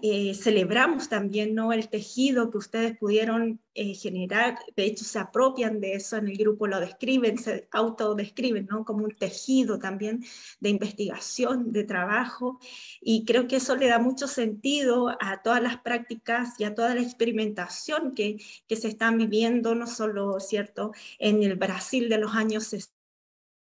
eh, celebramos también ¿no? el tejido que ustedes pudieron eh, generar, de hecho se apropian de eso en el grupo, lo describen, se autodescriben como un tejido también de investigación, de trabajo, y creo que eso le da mucho sentido a todas las prácticas y a toda la experimentación que, se están viviendo, no solo cierto en el Brasil de los años 60,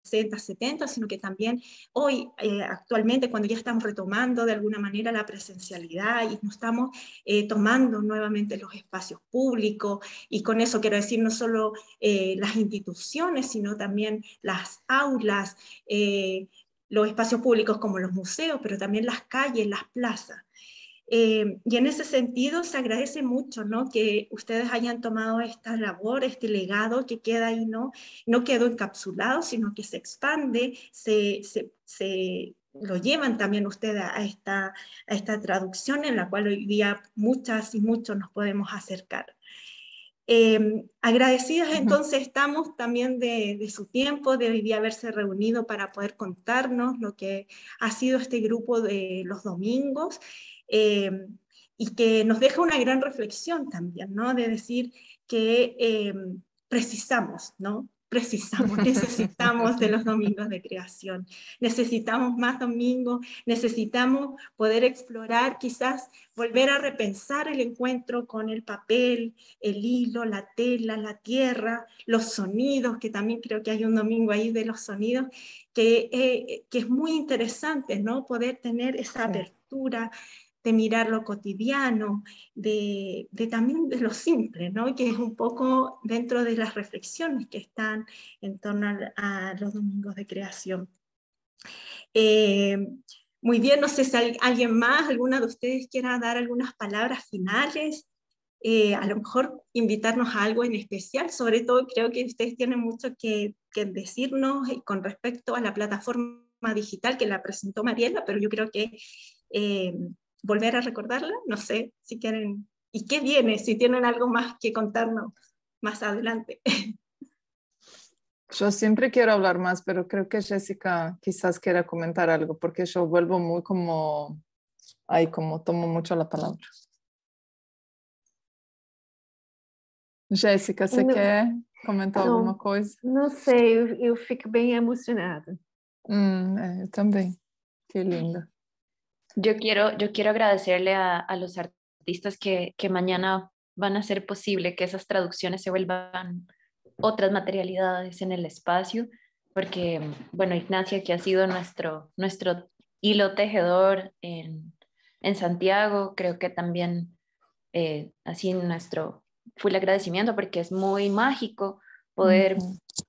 60, 70, sino que también hoy, eh, actualmente, cuando ya estamos retomando de alguna manera la presencialidad y nos estamos eh, tomando nuevamente los espacios públicos, y con eso quiero decir no solo eh, las instituciones, sino también las aulas, los espacios públicos como los museos, pero también las calles, las plazas. Eh, y en ese sentido se agradece mucho ¿no? que ustedes hayan tomado esta labor, este legado que queda ahí, no, no quedó encapsulado, sino que se expande, se, lo llevan también ustedes a esta, a esta traducción en la cual hoy día muchas y muchos nos podemos acercar. Em, Agradecidos entonces estamos también de, de, su tiempo, de hoy día haberse reunido para poder contarnos lo que ha sido este grupo de los domingos eh, y que nos deja una gran reflexión también, ¿no? De decir que eh, precisamos, ¿no? Precisamos, (laughs) necesitamos de los domingos de creación, necesitamos más domingos, necesitamos poder explorar, quizás volver a repensar el encuentro con el papel, el hilo, la tela, la tierra, los sonidos, que también creo que hay un domingo ahí de los sonidos, que, eh, que es muy interesante, ¿no? Poder tener esa apertura de mirar lo cotidiano, de, también de lo simple, ¿no? que es un poco dentro de las reflexiones que están en torno a, los domingos de creación. Eh, muy bien, no sé si alguien más, alguna de ustedes quiera dar algunas palabras finales, eh, a lo mejor invitarnos a algo en especial, sobre todo creo que ustedes tienen mucho que, decirnos eh, con respecto a la plataforma digital que la presentó Mariela, pero yo creo que volver a recordarla, no sé si quieren, y qué viene, si tienen algo más que contarnos más adelante. Yo siempre quiero hablar más, pero creo que Jessica quizás quiera comentar algo, porque yo vuelvo muy como, ay, como tomo mucho la palabra. Jessica, ¿sé não, quer comentar cosa. alguma coisa? Não sei, fico bem emocionada. Yo mm, eh, también. Qué também. linda. Yo quiero, yo quiero agradecerle a, los artistas que, mañana van a hacer posible que esas traducciones se vuelvan otras materialidades en el espacio, porque, bueno, Ignacia, que ha sido nuestro, nuestro hilo tejedor en, Santiago, creo que también eh, así nuestro el agradecimiento, porque es muy mágico poder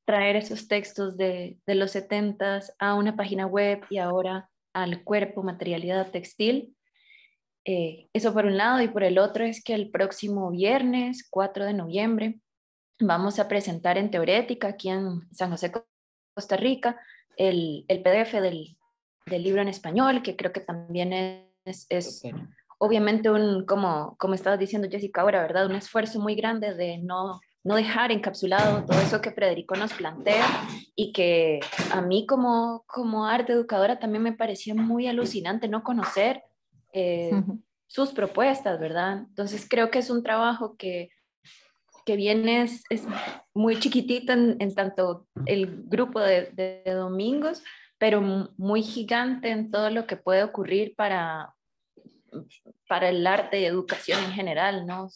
traer esos textos de, los setentas a una página web y ahora al cuerpo, materialidad textil. Eh, eso por un lado y por el otro es que el próximo viernes 4 de noviembre vamos a presentar en Teorética aquí en San José, Costa Rica, el, el PDF del, del, libro en español, que creo que también es, es obviamente un, como, como estabas diciendo Jessica ahora, ¿verdad? Un esfuerzo muy grande de no no dejar encapsulado todo eso que Federico nos plantea y que a mí como, como arte educadora también me parecía muy alucinante no conocer eh, sus propuestas, ¿verdad? Entonces creo que es un trabajo que, que viene, es, muy chiquitito en, tanto el grupo de, domingos, pero muy gigante en todo lo que puede ocurrir para, para el arte y educación en general, ¿no?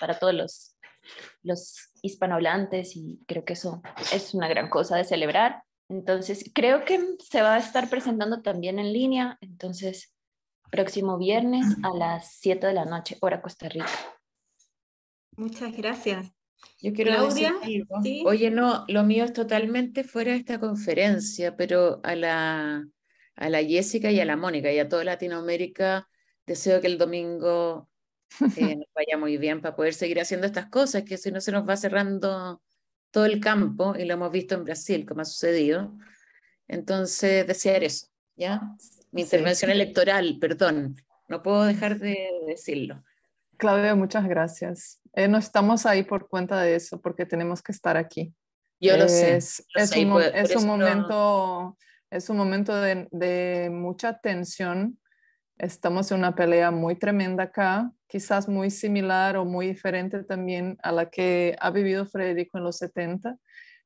Para todos los los hispanohablantes y creo que eso es una gran cosa de celebrar. Entonces, creo que se va a estar presentando también en línea, entonces, próximo viernes a las 7 de la noche, hora Costa Rica. Muchas gracias. Yo quiero decir, oye, no, lo mío es totalmente fuera de esta conferencia, pero a la, a la Jessica y a la Mónica y a toda Latinoamérica, deseo que el domingo eh, nos vaya muy bien para poder seguir haciendo estas cosas, que si no se nos va cerrando todo el campo, y lo hemos visto en Brasil, como ha sucedido. Entonces, desear eso, ¿ya? Mi intervención electoral, perdón, no puedo dejar de decirlo. Claudia, muchas gracias. Eh, no estamos ahí por cuenta de eso, porque tenemos que estar aquí. Yo lo sé. es, un, momento, es un momento de, de mucha tensión. Estamos en una pelea muy tremenda acá quizás muy similar o muy diferente también a la que ha vivido Frederico en los 70.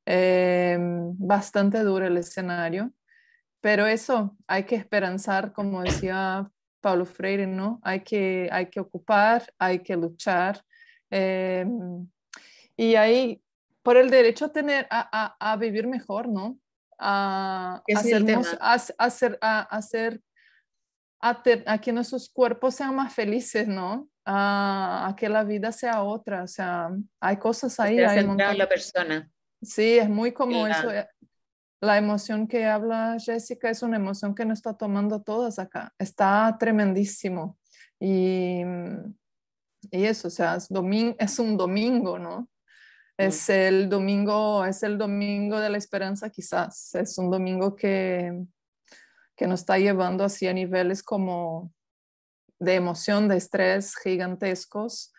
Em, bastante duro el escenario, pero eso hay que esperanzar, como decía Paulo Freire, ¿no? Hay que, hay que ocupar, hay que luchar. Em, y ahí, por el derecho a, tener, a, a, vivir mejor, ¿no? A, a, hacer, a, hacer a, a, que nuestros cuerpos sean más felices, ¿no? a, que la vida sea otra. O sea, hay cosas ahí. Hay la persona. Sí, es muy como eso. Eh, la emoción que habla Jessica es una emoción que no está tomando todas acá. Está tremendísimo. Y, eso, o sea, es, domingo, es un domingo, ¿no? Mm. Es el domingo, es el domingo de la esperanza quizás, es un domingo que, que nos está llevando así a niveles como de emoción, de estrés gigantescos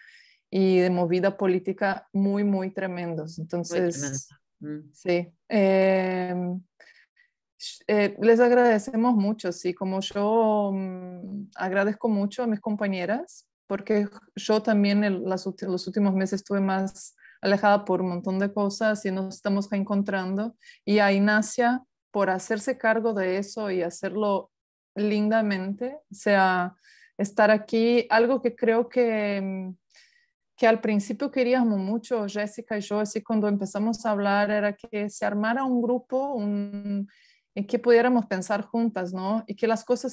y de movida política muy, muy tremendos. Entonces, mm. sí. Em, eh, les agradecemos mucho, sí, como yo mm, agradezco mucho a mis compañeras, porque yo también en los últimos meses estuve más alejada por un montón de cosas y nos estamos reencontrando. Y a Ignacia, por hacerse cargo de eso y hacerlo lindamente, o sea, estar aquí. Algo que creo que, mm, que al principio queríamos mucho, Jessica y yo, así cuando empezamos a hablar, era que se armara un grupo en que pudiéramos pensar juntas, ¿no? Y que las cosas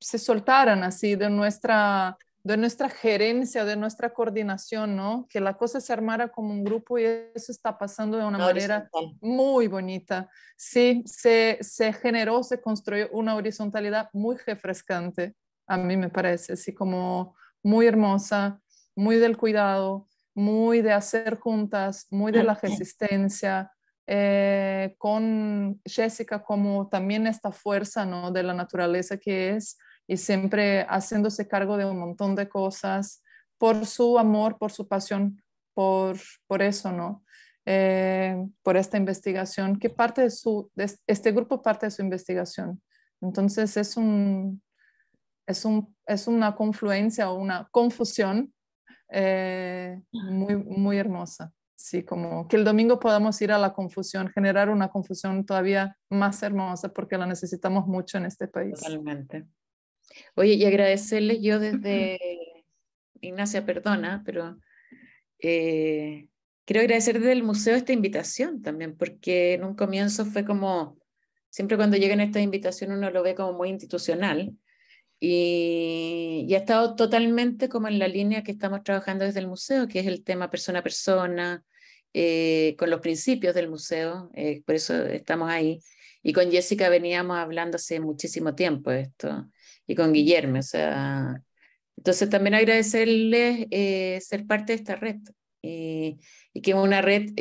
se, soltaran así de nuestra de nuestra gerencia, de nuestra coordinación, ¿no? Que la cosa se armara como un grupo y eso está pasando de una manera muy bonita. Sí, se, se, generó, se construyó una horizontalidad muy refrescante a mí me parece, así como muy hermosa, muy del cuidado, muy de hacer juntas, muy de la resistencia, eh, con Jessica como también esta fuerza ¿no? de la naturaleza que es y siempre haciéndose cargo de un montón de cosas por su amor, por su pasión, por, por eso, ¿no? Eh, por esta investigación, que parte de su, este grupo parte de su investigación. Entonces es un, es, un, es una confluencia o una confusión eh, muy, muy hermosa. Sí, como que el domingo podamos ir a la confusión, generar una confusión todavía más hermosa porque la necesitamos mucho en este país. Totalmente. Oye, y agradecerle yo desde Ignacia, perdona, pero eh, quiero agradecer desde el museo esta invitación también, porque en un comienzo fue como, siempre cuando llegan estas invitaciones uno lo ve como muy institucional, y, ha estado totalmente como en la línea que estamos trabajando desde el museo, que es el tema persona a persona, eh, con los principios del museo, eh, por eso estamos ahí. Y con Jessica veníamos hablando hace muchísimo tiempo esto, y con Guillermo, o sea. Entonces también agradecerles eh, ser parte de esta red, y que es una red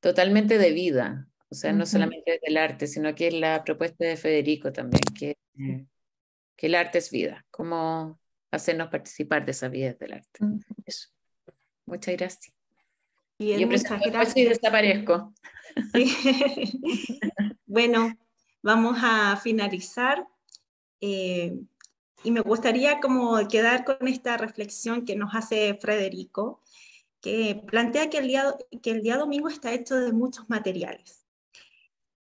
totalmente de vida, o sea, no solamente desde el arte, sino que es la propuesta de Federico también, que, el arte es vida, cómo hacernos participar de esa vida del arte. Muchas gracias. Yo muchas Y desaparezco. (laughs) bueno, vamos a finalizar. Eh, y me gustaría como quedar con esta reflexión que nos hace Federico, que plantea que el que el día domingo está hecho de muchos materiales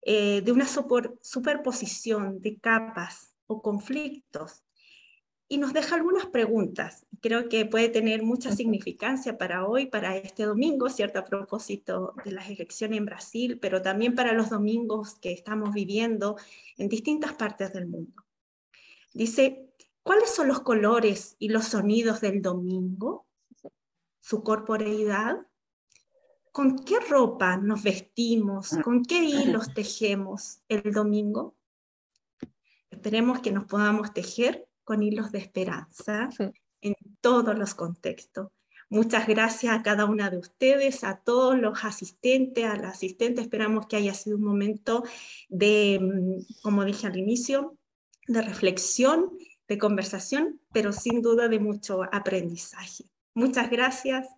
eh, de una superposición de capas o conflictos. Y nos deja algunas preguntas. Creo que puede tener mucha significancia para hoy, para este domingo, ¿cierto? A propósito de las elecciones en Brasil, pero también para los domingos que estamos viviendo en distintas partes del mundo. Dice, ¿cuáles son los colores y los sonidos del domingo? Su corporeidad, ¿con qué ropa nos vestimos? Ah. ¿Con qué hilos tejemos el domingo? Esperemos que nos podamos tejer con hilos de esperanza en todos los contextos. Muchas gracias a cada una de ustedes, a todos los asistentes, a la asistente. Esperamos que haya sido un momento de, mm, como dije al inicio, de reflexión, de conversación, pero sin duda de mucho aprendizaje. Muchas gracias.